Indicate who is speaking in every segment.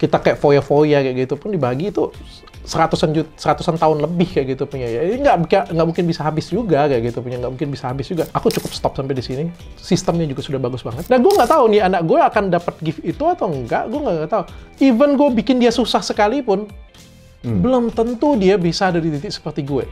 Speaker 1: kita kayak foya-foya kayak gitu pun dibagi itu seratusan juta, seratusan tahun lebih kayak gitu punya ya ini nggak nggak mungkin bisa habis juga kayak gitu punya nggak mungkin bisa habis juga aku cukup stop sampai di sini sistemnya juga sudah bagus banget dan nah, gue nggak tahu nih anak gue akan dapat gift itu atau enggak gue nggak tahu even gue bikin dia susah sekalipun hmm. belum tentu dia bisa ada di titik seperti gue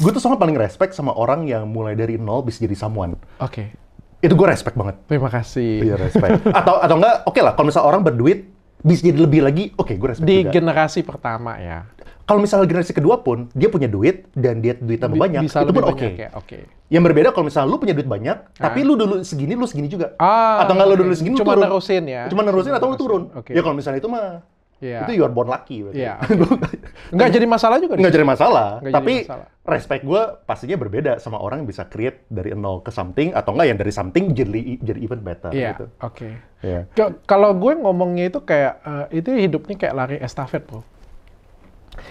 Speaker 2: gue tuh soalnya paling respect sama orang yang mulai dari nol bisa jadi someone oke okay itu gue respect banget. Terima kasih. Iya, respect. atau atau enggak, oke okay lah. Kalau misalnya orang berduit, bisa jadi lebih lagi, oke okay, gue respect Di juga.
Speaker 1: generasi pertama ya.
Speaker 2: Kalau misalnya generasi kedua pun, dia punya duit, dan dia duitnya banyak, bisa itu pun oke. Okay. Ya, okay. Yang berbeda kalau misalnya lu punya duit banyak, ah. tapi lu dulu segini, lu segini juga. Ah, atau enggak okay. lu dulu segini, Cuma lu turun. nerusin ya? Cuma nerusin atau lu turun. Okay. Ya kalau misalnya itu mah, Yeah. Itu you are born lucky. Yeah, ya. okay.
Speaker 1: Nggak jadi masalah juga. Nggak jadi masalah. Nggak tapi jadi masalah.
Speaker 2: respect gue pastinya berbeda sama orang yang bisa create dari nol ke something, atau enggak yang dari something jadi jadi even better. yeah. gitu. oke. Okay. Iya.
Speaker 1: Yeah. Kalau gue ngomongnya itu kayak, uh, itu hidupnya kayak lari estafet, bro.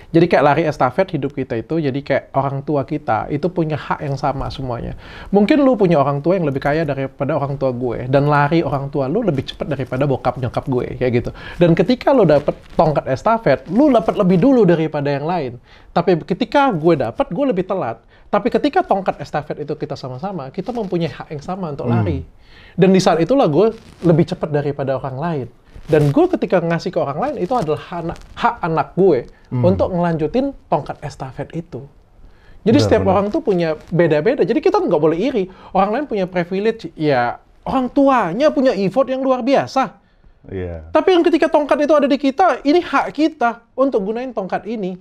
Speaker 1: Jadi kayak lari estafet hidup kita itu, jadi kayak orang tua kita itu punya hak yang sama semuanya. Mungkin lu punya orang tua yang lebih kaya daripada orang tua gue, dan lari orang tua lu lebih cepat daripada bokap nyokap gue, kayak gitu. Dan ketika lu dapet tongkat estafet, lu dapet lebih dulu daripada yang lain. Tapi ketika gue dapet, gue lebih telat. Tapi ketika tongkat estafet itu kita sama-sama, kita mempunyai hak yang sama untuk lari. Hmm. Dan di saat itulah gue lebih cepat daripada orang lain. Dan gue ketika ngasih ke orang lain itu adalah hak anak gue hmm. untuk ngelanjutin tongkat estafet itu. Jadi benar, setiap benar. orang tuh punya beda-beda. Jadi kita nggak boleh iri. Orang lain punya privilege, ya orang tuanya punya effort yang luar biasa. Yeah. Tapi yang ketika tongkat itu ada di kita, ini hak kita untuk gunain tongkat ini.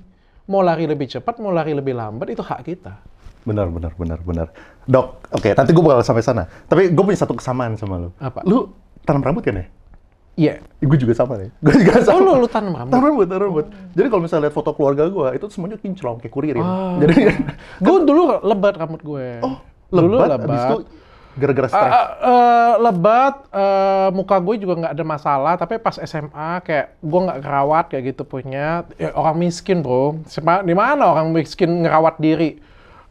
Speaker 1: Mau lari lebih cepat, mau lari lebih lambat, itu hak kita.
Speaker 2: Benar, benar, benar, benar. Dok, oke, okay, nanti gue bakal sampai sana. Tapi gue punya satu kesamaan sama lo. Apa? Lu tanam rambut kan ya? Iya. Yeah. Gue juga sama nih. Gue juga sama. Oh, lu, lu tanam rambut? Tanam rambut, tanam rambut. Oh. Jadi kalau misalnya lihat foto keluarga gue, itu semuanya kinclong, kayak kuririn. Oh. Jadi... Kan gue dulu lebat rambut gue. Oh, lebat? Dulu lebat. Abis itu gara-gara ah, stres? Uh,
Speaker 1: uh, lebat, uh, muka gue juga nggak ada masalah, tapi pas SMA kayak gue nggak ngerawat kayak gitu punya. Ya, orang miskin bro, di mana orang miskin ngerawat diri?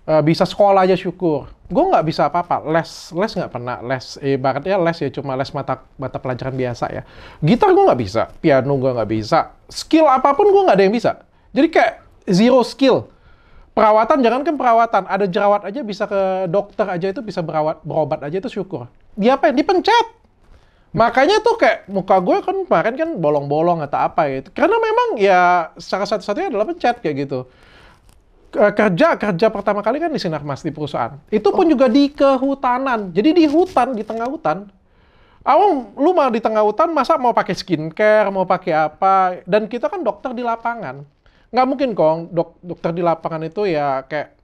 Speaker 1: uh, bisa sekolah aja syukur gue nggak bisa apa-apa les les nggak pernah les ibaratnya les ya cuma les mata mata pelajaran biasa ya gitar gue nggak bisa piano gue nggak bisa skill apapun gue nggak ada yang bisa jadi kayak zero skill perawatan jangan kan perawatan ada jerawat aja bisa ke dokter aja itu bisa berawat berobat aja itu syukur dia apa dipencet makanya tuh kayak muka gue kan kemarin kan bolong-bolong atau apa gitu karena memang ya secara satu-satunya adalah pencet kayak gitu Eh, kerja kerja pertama kali kan di sinar sinarmas di perusahaan. Itu pun oh. juga di kehutanan. Jadi di hutan, di tengah hutan. awong lu mau di tengah hutan masa mau pakai skincare, mau pakai apa? Dan kita kan dokter di lapangan. Nggak mungkin kong dok dokter di lapangan itu ya kayak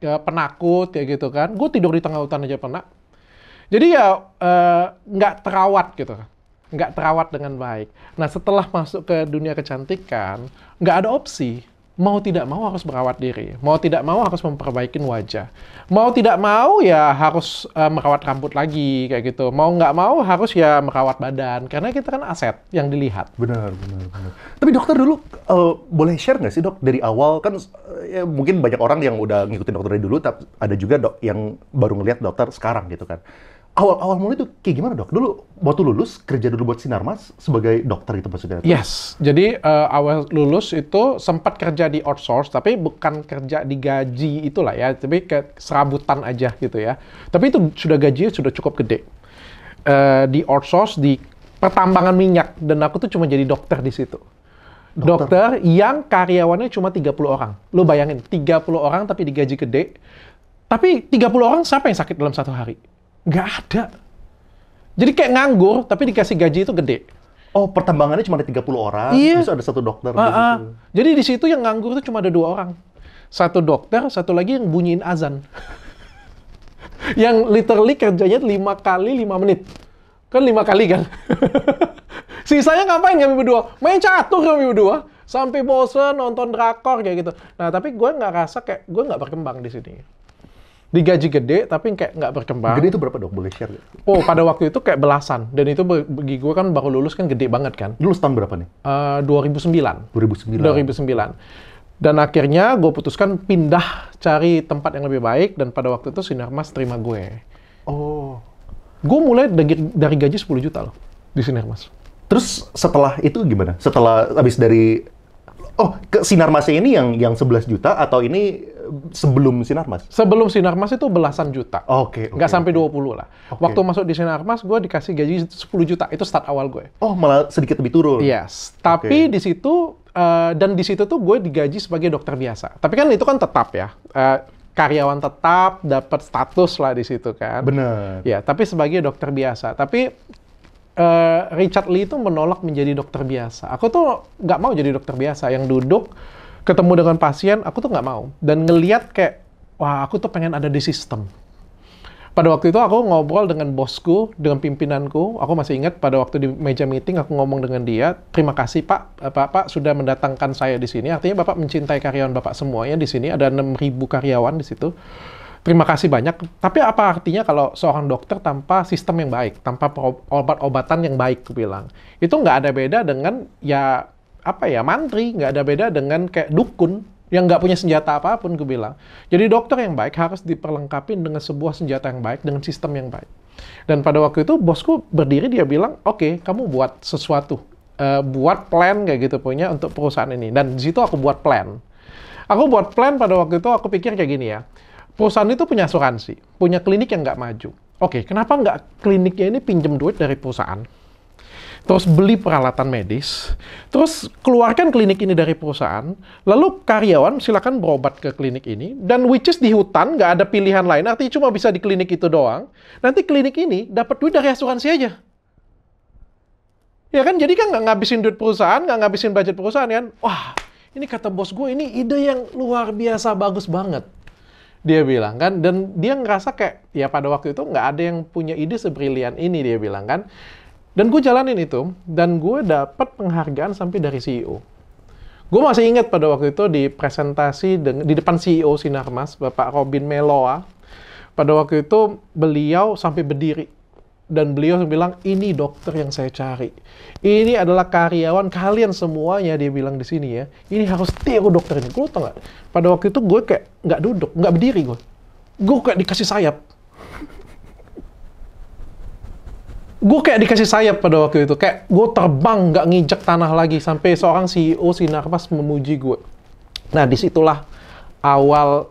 Speaker 1: ya penakut ya gitu kan. Gue tidur di tengah hutan aja pernah. Jadi ya eh, nggak terawat gitu nggak terawat dengan baik. Nah setelah masuk ke dunia kecantikan, nggak ada opsi mau tidak mau harus merawat diri, mau tidak mau harus memperbaiki wajah, mau tidak mau ya harus uh, merawat rambut lagi kayak gitu, mau nggak mau harus ya merawat badan
Speaker 2: karena kita kan aset yang dilihat. Benar, benar, benar. Tapi dokter dulu uh, boleh share nggak sih dok dari awal kan uh, ya mungkin banyak orang yang udah ngikutin dokter dari dulu, tapi ada juga dok yang baru ngelihat dokter sekarang gitu kan awal-awal mulai itu kayak gimana dok? Dulu waktu lulus kerja dulu buat Sinarmas sebagai dokter gitu maksudnya? Yes,
Speaker 1: jadi uh, awal lulus itu sempat kerja di outsource tapi bukan kerja di gaji itulah ya, tapi ke serabutan aja gitu ya. Tapi itu sudah gaji sudah cukup gede. Uh, di outsource di pertambangan minyak dan aku tuh cuma jadi dokter di situ. Dokter. dokter yang karyawannya cuma 30 orang. Lo bayangin, 30 orang tapi digaji gede. Tapi 30 orang siapa yang sakit dalam satu hari? Nggak ada. Jadi kayak nganggur, tapi dikasih gaji itu gede. Oh, pertambangannya cuma ada 30 orang, iya. terus ada satu dokter. Uh -uh. Jadi di situ yang nganggur itu cuma ada dua orang. Satu dokter, satu lagi yang bunyiin azan. yang literally kerjanya lima kali lima menit. Kan lima kali kan? Sisanya ngapain kami berdua? Main catur kami berdua. Sampai bosen, nonton drakor, kayak gitu. Nah, tapi gue nggak rasa kayak, gue nggak berkembang di sini digaji gede tapi kayak nggak berkembang. Gede itu berapa dok? Boleh share? Oh, pada waktu itu kayak belasan. Dan itu bagi gue kan baru lulus kan gede banget kan. Lulus tahun berapa nih? Uh, 2009. 2009. 2009. Dan akhirnya gue putuskan pindah cari tempat yang lebih baik dan pada waktu itu Sinar Sinarmas terima gue. Oh. Gue mulai dari, dari gaji 10 juta loh di Sinar
Speaker 2: Sinarmas. Terus setelah itu gimana? Setelah habis dari oh ke sinar Sinarmas ini yang yang 11 juta atau ini sebelum Sinarmas? Sebelum Sinarmas itu belasan juta.
Speaker 1: Oke. Okay, Nggak okay. sampai 20 lah. Okay. Waktu masuk di Sinarmas, gue dikasih gaji 10 juta. Itu start awal
Speaker 2: gue. Oh, malah sedikit lebih turun. Yes. Tapi okay.
Speaker 1: di situ, uh, dan di situ tuh gue digaji sebagai dokter biasa. Tapi kan itu kan tetap ya. Uh, karyawan tetap, dapat status lah di situ kan. Benar. Ya, tapi sebagai dokter biasa. Tapi uh, Richard Lee itu menolak menjadi dokter biasa. Aku tuh nggak mau jadi dokter biasa yang duduk ketemu dengan pasien aku tuh nggak mau dan ngeliat kayak wah aku tuh pengen ada di sistem pada waktu itu aku ngobrol dengan bosku, dengan pimpinanku. Aku masih ingat pada waktu di meja meeting aku ngomong dengan dia, terima kasih Pak, Bapak sudah mendatangkan saya di sini. Artinya Bapak mencintai karyawan Bapak semuanya di sini. Ada 6.000 karyawan di situ. Terima kasih banyak. Tapi apa artinya kalau seorang dokter tanpa sistem yang baik, tanpa obat-obatan yang baik, aku bilang. Itu nggak ada beda dengan ya apa ya mantri, nggak ada beda dengan kayak dukun yang nggak punya senjata apapun, gue bilang. Jadi dokter yang baik harus diperlengkapi dengan sebuah senjata yang baik, dengan sistem yang baik. Dan pada waktu itu bosku berdiri dia bilang, oke okay, kamu buat sesuatu, uh, buat plan kayak gitu punya untuk perusahaan ini. Dan di situ aku buat plan. Aku buat plan pada waktu itu aku pikir kayak gini ya, perusahaan itu punya asuransi, punya klinik yang nggak maju. Oke, okay, kenapa nggak kliniknya ini pinjem duit dari perusahaan? terus beli peralatan medis, terus keluarkan klinik ini dari perusahaan, lalu karyawan silakan berobat ke klinik ini, dan which is di hutan nggak ada pilihan lain, artinya cuma bisa di klinik itu doang, nanti klinik ini dapat duit dari asuransi aja. Ya kan, jadi kan nggak ngabisin duit perusahaan, nggak ngabisin budget perusahaan kan. Wah, ini kata bos gue, ini ide yang luar biasa bagus banget dia bilang kan dan dia ngerasa kayak ya pada waktu itu nggak ada yang punya ide sebrilian ini dia bilang kan dan gue jalanin itu, dan gue dapat penghargaan sampai dari CEO. Gue masih ingat pada waktu itu di presentasi di depan CEO Sinarmas, Bapak Robin Meloa. Pada waktu itu beliau sampai berdiri. Dan beliau bilang, ini dokter yang saya cari. Ini adalah karyawan kalian semuanya, dia bilang di sini ya. Ini harus tiru dokter ini. Gue tau gak? Pada waktu itu gue kayak nggak duduk, nggak berdiri gue. Gue kayak dikasih sayap gue kayak dikasih sayap pada waktu itu. Kayak gue terbang nggak ngijek tanah lagi sampai seorang CEO Sinarmas memuji gue. Nah disitulah awal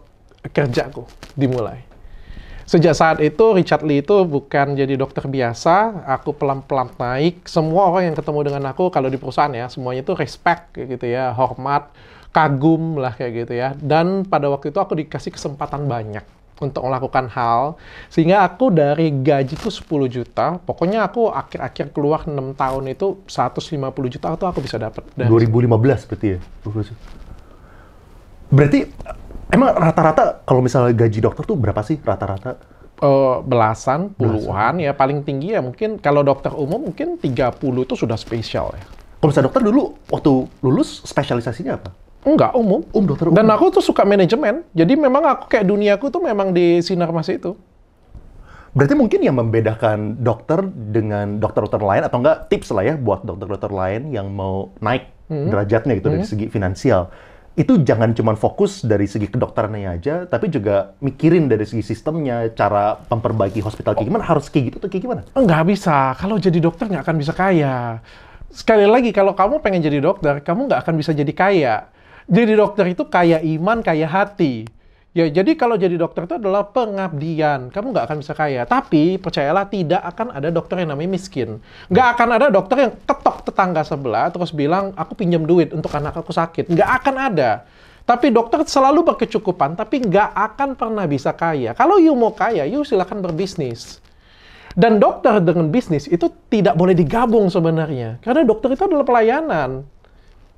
Speaker 1: kerjaku dimulai. Sejak saat itu Richard Lee itu bukan jadi dokter biasa, aku pelan-pelan naik. Semua orang yang ketemu dengan aku kalau di perusahaan ya, semuanya itu respect kayak gitu ya, hormat, kagum lah kayak gitu ya. Dan pada waktu itu aku dikasih kesempatan banyak untuk melakukan hal sehingga aku dari gaji gajiku 10 juta pokoknya aku akhir-akhir keluar 6 tahun itu 150 juta itu aku bisa dapat
Speaker 2: 2015 berarti ya berarti emang rata-rata kalau misalnya gaji dokter tuh berapa sih rata-rata
Speaker 1: uh, belasan, puluhan ya paling tinggi ya mungkin kalau dokter umum mungkin 30 itu sudah spesial ya. Kalau misalnya dokter dulu waktu lulus spesialisasinya apa? Enggak, umum.
Speaker 2: Um dokter umum. Dan aku tuh suka manajemen. Jadi memang aku kayak dunia aku tuh memang di sinar masih itu. Berarti mungkin yang membedakan dokter dengan dokter-dokter lain atau enggak tips lah ya buat dokter-dokter lain yang mau naik hmm. derajatnya gitu hmm. dari segi finansial. Itu jangan cuma fokus dari segi kedokterannya aja, tapi juga mikirin dari segi sistemnya, cara memperbaiki hospital kayak gimana, harus kayak gitu atau kayak gimana?
Speaker 1: Enggak bisa. Kalau jadi dokter nggak akan bisa kaya. Sekali lagi, kalau kamu pengen jadi dokter, kamu nggak akan bisa jadi kaya jadi dokter itu kaya iman, kaya hati. Ya, jadi kalau jadi dokter itu adalah pengabdian. Kamu nggak akan bisa kaya. Tapi, percayalah, tidak akan ada dokter yang namanya miskin. Nggak akan ada dokter yang ketok tetangga sebelah, terus bilang, aku pinjam duit untuk anak aku sakit. Nggak akan ada. Tapi dokter selalu berkecukupan, tapi nggak akan pernah bisa kaya. Kalau you mau kaya, you silahkan berbisnis. Dan dokter dengan bisnis itu tidak boleh digabung sebenarnya. Karena dokter itu adalah pelayanan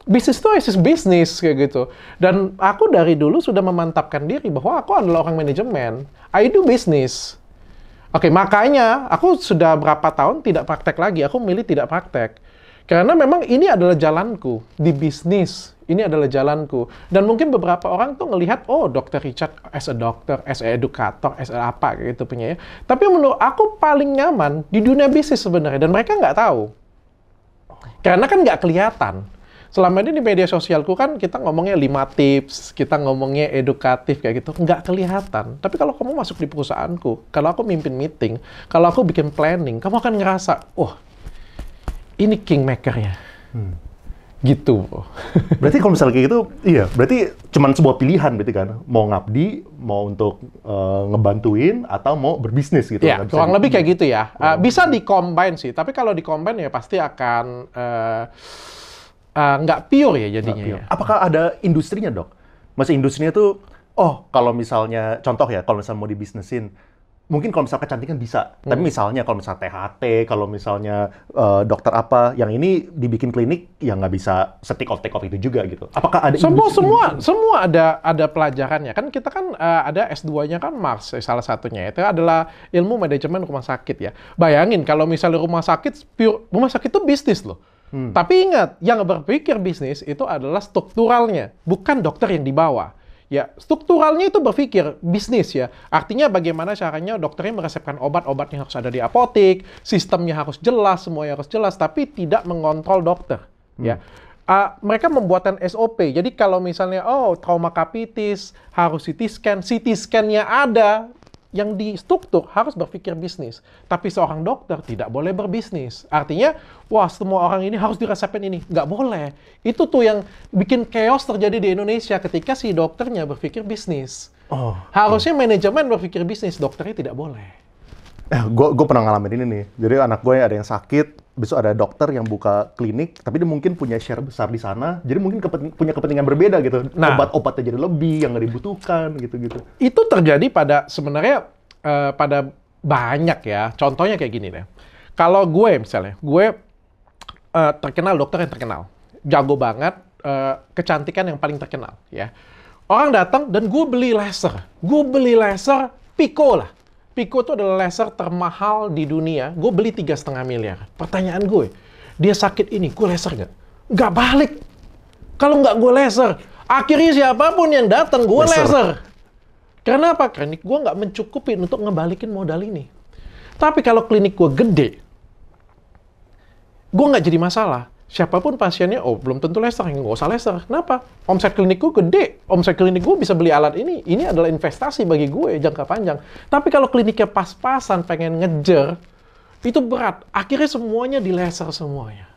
Speaker 1: bisnis itu is bisnis kayak gitu. Dan aku dari dulu sudah memantapkan diri bahwa aku adalah orang manajemen. I do business. Oke, okay, makanya aku sudah berapa tahun tidak praktek lagi. Aku milih tidak praktek. Karena memang ini adalah jalanku di bisnis. Ini adalah jalanku. Dan mungkin beberapa orang tuh ngelihat, oh dokter Richard as a doctor, as a educator, as a apa gitu punya ya. Tapi menurut aku paling nyaman di dunia bisnis sebenarnya. Dan mereka nggak tahu. Karena kan nggak kelihatan selama ini di media sosialku kan kita ngomongnya lima tips, kita ngomongnya edukatif kayak gitu, nggak kelihatan. Tapi kalau kamu masuk di perusahaanku, kalau aku mimpin meeting, kalau aku bikin planning, kamu akan ngerasa, oh ini kingmaker ya. Hmm.
Speaker 2: Gitu. Berarti kalau misalnya kayak gitu, iya, berarti cuman sebuah pilihan berarti kan, mau ngabdi, mau untuk uh, ngebantuin, atau mau berbisnis gitu. Iya, kurang lebih
Speaker 1: kayak gitu ya. Uh, bisa dikombin sih, tapi kalau dikombin ya pasti akan...
Speaker 2: Uh, uh, nggak pure ya jadinya. Ya. Pure. Ya? Apakah ada industrinya dok? Masih industrinya tuh, oh kalau misalnya contoh ya, kalau misalnya mau dibisnesin, mungkin kalau misalnya kecantikan bisa, hmm. tapi misalnya kalau misalnya THT, kalau misalnya uh, dokter apa, yang ini dibikin klinik yang nggak bisa setik off take off itu juga gitu. Apakah ada semua industri, semua industri?
Speaker 1: semua ada ada pelajarannya kan kita kan uh, ada S2-nya kan Mars salah satunya itu adalah ilmu manajemen rumah sakit ya. Bayangin kalau misalnya rumah sakit pure rumah sakit itu bisnis loh Hmm. Tapi ingat, yang berpikir bisnis itu adalah strukturalnya, bukan dokter yang dibawa. Ya, strukturalnya itu berpikir bisnis ya. Artinya bagaimana caranya dokternya meresepkan obat obat yang harus ada di apotek, sistemnya harus jelas, semuanya harus jelas, tapi tidak mengontrol dokter. Hmm. Ya uh, mereka membuatkan SOP. Jadi kalau misalnya oh trauma kapitis harus CT scan, CT scan-nya ada, yang di struktur harus berpikir bisnis. Tapi seorang dokter tidak boleh berbisnis. Artinya, wah semua orang ini harus diresepin ini. Nggak boleh. Itu tuh yang bikin chaos terjadi di Indonesia ketika si dokternya berpikir bisnis. Oh, Harusnya oh. manajemen berpikir bisnis, dokternya tidak
Speaker 2: boleh. Eh, gue pernah ngalamin ini nih. Jadi anak gue ada yang sakit, besok ada dokter yang buka klinik, tapi dia mungkin punya share besar di sana, jadi mungkin kepenting, punya kepentingan berbeda gitu. Nah, Obat-obatnya jadi lebih yang nggak dibutuhkan gitu-gitu.
Speaker 1: Itu terjadi pada sebenarnya uh, pada banyak ya. Contohnya kayak gini deh. Kalau gue misalnya, gue uh, terkenal dokter yang terkenal, jago banget, uh, kecantikan yang paling terkenal ya. Orang datang dan gue beli laser, gue beli laser Pico lah Pico itu adalah laser termahal di dunia. Gue beli tiga setengah miliar. Pertanyaan gue, dia sakit ini, gue laser nggak? Nggak balik. Kalau nggak gue laser, akhirnya siapapun yang datang gue laser. laser. Karena apa? Klinik gue nggak mencukupi untuk ngebalikin modal ini. Tapi kalau klinik gue gede, gue nggak jadi masalah siapapun pasiennya, oh belum tentu laser, nggak usah laser. Kenapa? Omset klinikku gede, omset klinik gue bisa beli alat ini. Ini adalah investasi bagi gue jangka panjang. Tapi kalau kliniknya pas-pasan, pengen ngejer, itu berat. Akhirnya semuanya di laser semuanya.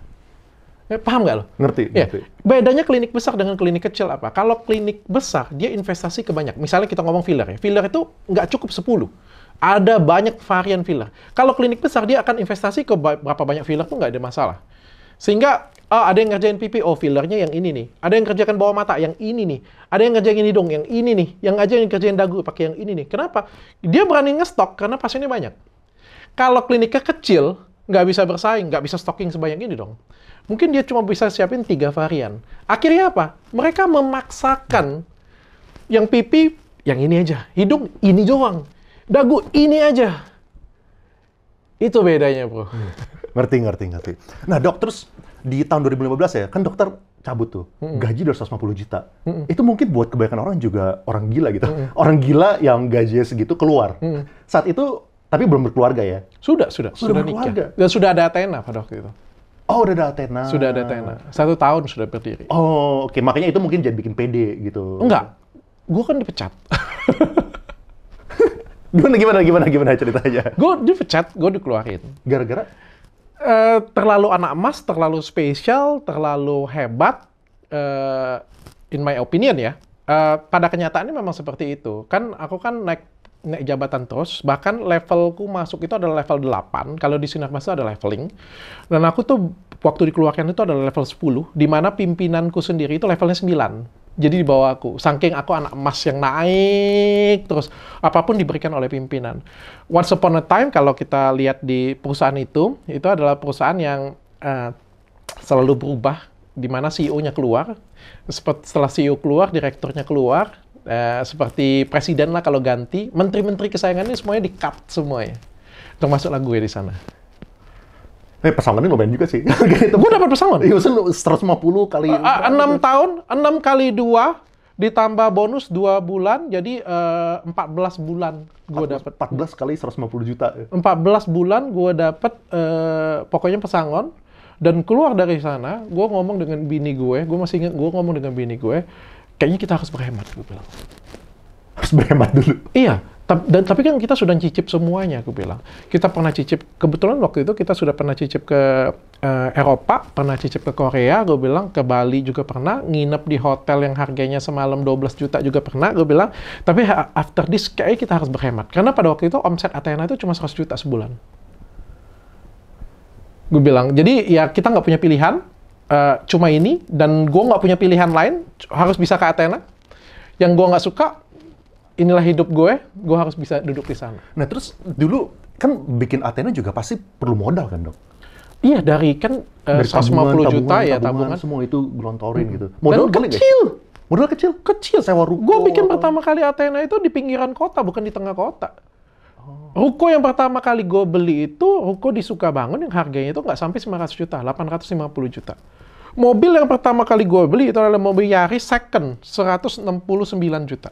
Speaker 1: Ya, paham nggak lo?
Speaker 2: Ngerti, ya. ngerti.
Speaker 1: Bedanya klinik besar dengan klinik kecil apa? Kalau klinik besar, dia investasi ke banyak. Misalnya kita ngomong filler ya. Filler itu nggak cukup 10 ada banyak varian filler. Kalau klinik besar, dia akan investasi ke berapa banyak filler pun nggak ada masalah. Sehingga uh, ada yang ngerjain pipi, oh fillernya yang ini nih. Ada yang kerjakan bawah mata, yang ini nih. Ada yang ngerjain hidung, yang ini nih. Yang aja yang kerjain dagu, pakai yang ini nih. Kenapa? Dia berani ngestok karena pasiennya banyak. Kalau kliniknya kecil, nggak bisa bersaing, nggak bisa stocking sebanyak ini dong. Mungkin dia cuma bisa siapin tiga varian. Akhirnya apa? Mereka memaksakan yang pipi, yang ini aja. Hidung, ini doang. Dagu, ini aja. Itu bedanya, bro. Hmm.
Speaker 2: Ngerti, ngerti, ngerti. Nah dok, terus di tahun 2015 ya, kan dokter cabut tuh, mm-hmm. gaji 250 juta. Mm-hmm. Itu mungkin buat kebanyakan orang juga orang gila gitu. Mm-hmm. Orang gila yang gajinya segitu keluar. Mm-hmm. Saat itu, tapi belum berkeluarga ya? Sudah, sudah. Sudah, sudah berkeluarga. Nikah. Dan sudah ada Athena pada waktu itu. Oh, udah ada Athena. Sudah ada Athena. Satu tahun sudah berdiri. Oh, oke. Okay. Makanya itu mungkin jadi bikin pede gitu. Enggak. Gue kan dipecat. gimana, gimana, gimana, gimana
Speaker 1: ceritanya? Gue dipecat, gue dikeluarin. Gara-gara? uh, terlalu anak emas, terlalu spesial, terlalu hebat, uh, in my opinion ya. Uh, pada kenyataannya memang seperti itu. Kan aku kan naik naik jabatan terus, bahkan levelku masuk itu adalah level 8, kalau di Sinar masa ada leveling. Dan aku tuh waktu dikeluarkan itu adalah level 10, di mana pimpinanku sendiri itu levelnya 9 jadi di bawah aku. Saking aku anak emas yang naik terus apapun diberikan oleh pimpinan. Once upon a time kalau kita lihat di perusahaan itu, itu adalah perusahaan yang uh, selalu berubah di mana CEO-nya keluar, setelah CEO keluar, direkturnya keluar, uh, seperti presiden lah kalau ganti, menteri-menteri kesayangannya semuanya di-cut
Speaker 2: semuanya. Termasuklah gue di sana. Eh, pesangonnya lumayan juga sih. gitu. Gue dapat pesangon. Iya, maksudnya 150 kali. Ah, ah, enam uh,
Speaker 1: tahun, 6 kali 2, ditambah bonus 2 bulan, jadi uh, eh, 14 bulan gue dapat. 14 kali
Speaker 2: 150 juta.
Speaker 1: 14 ya? bulan gue dapat uh, eh, pokoknya pesangon. Dan keluar dari sana, gue ngomong dengan bini gue, gue masih ingat gue ngomong dengan bini gue, kayaknya kita harus berhemat, gue bilang.
Speaker 2: Harus berhemat dulu?
Speaker 1: Iya dan tapi kan kita sudah cicip semuanya aku bilang kita pernah cicip kebetulan waktu itu kita sudah pernah cicip ke uh, Eropa pernah cicip ke Korea gue bilang ke Bali juga pernah nginep di hotel yang harganya semalam 12 juta juga pernah gue bilang tapi after this kayaknya kita harus berhemat karena pada waktu itu omset Athena itu cuma 100 juta sebulan gue bilang jadi ya kita nggak punya pilihan uh, cuma ini dan gue nggak punya pilihan lain harus bisa ke Athena yang gue nggak suka inilah hidup gue, gue harus bisa duduk di sana.
Speaker 2: Nah terus dulu kan bikin Athena juga pasti perlu modal kan dok? Iya dari kan uh, dari tabungan, juta ya tabungan, ya tabungan, tabungan semua itu gelontorin hmm. gitu. Modal Dan kecil. Modal kecil? Kecil.
Speaker 1: Sewa ruko. Gue bikin pertama kali Athena itu di pinggiran kota bukan di tengah kota. Oh. Ruko yang pertama kali gue beli itu ruko di Sukabangun yang harganya itu nggak sampai 900 juta, 850 juta. Mobil yang pertama kali gue beli itu adalah mobil Yaris second, 169 juta.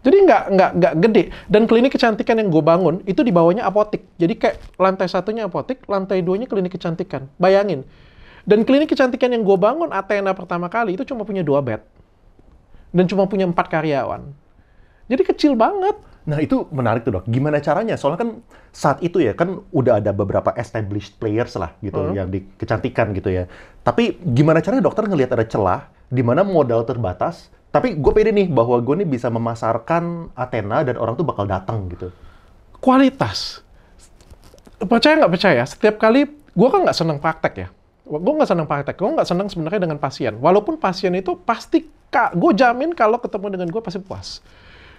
Speaker 1: Jadi nggak nggak nggak gede. Dan klinik kecantikan yang gue bangun itu di bawahnya apotik. Jadi kayak lantai satunya apotik, lantai duanya klinik kecantikan. Bayangin. Dan klinik kecantikan yang gue bangun Athena pertama kali itu cuma punya dua bed dan cuma punya empat karyawan. Jadi kecil banget.
Speaker 2: Nah itu menarik tuh dok. Gimana caranya? Soalnya kan saat itu ya kan udah ada beberapa established players lah gitu hmm. yang di kecantikan gitu ya. Tapi gimana caranya dokter ngelihat ada celah di mana modal terbatas tapi gue pede nih bahwa gue nih bisa memasarkan Athena dan orang tuh bakal datang gitu. Kualitas. Percaya nggak percaya? Setiap kali gue kan
Speaker 1: nggak seneng praktek ya. Gue nggak seneng praktek. Gue nggak seneng sebenarnya dengan pasien. Walaupun pasien itu pasti kak, gue jamin kalau ketemu dengan gue pasti puas.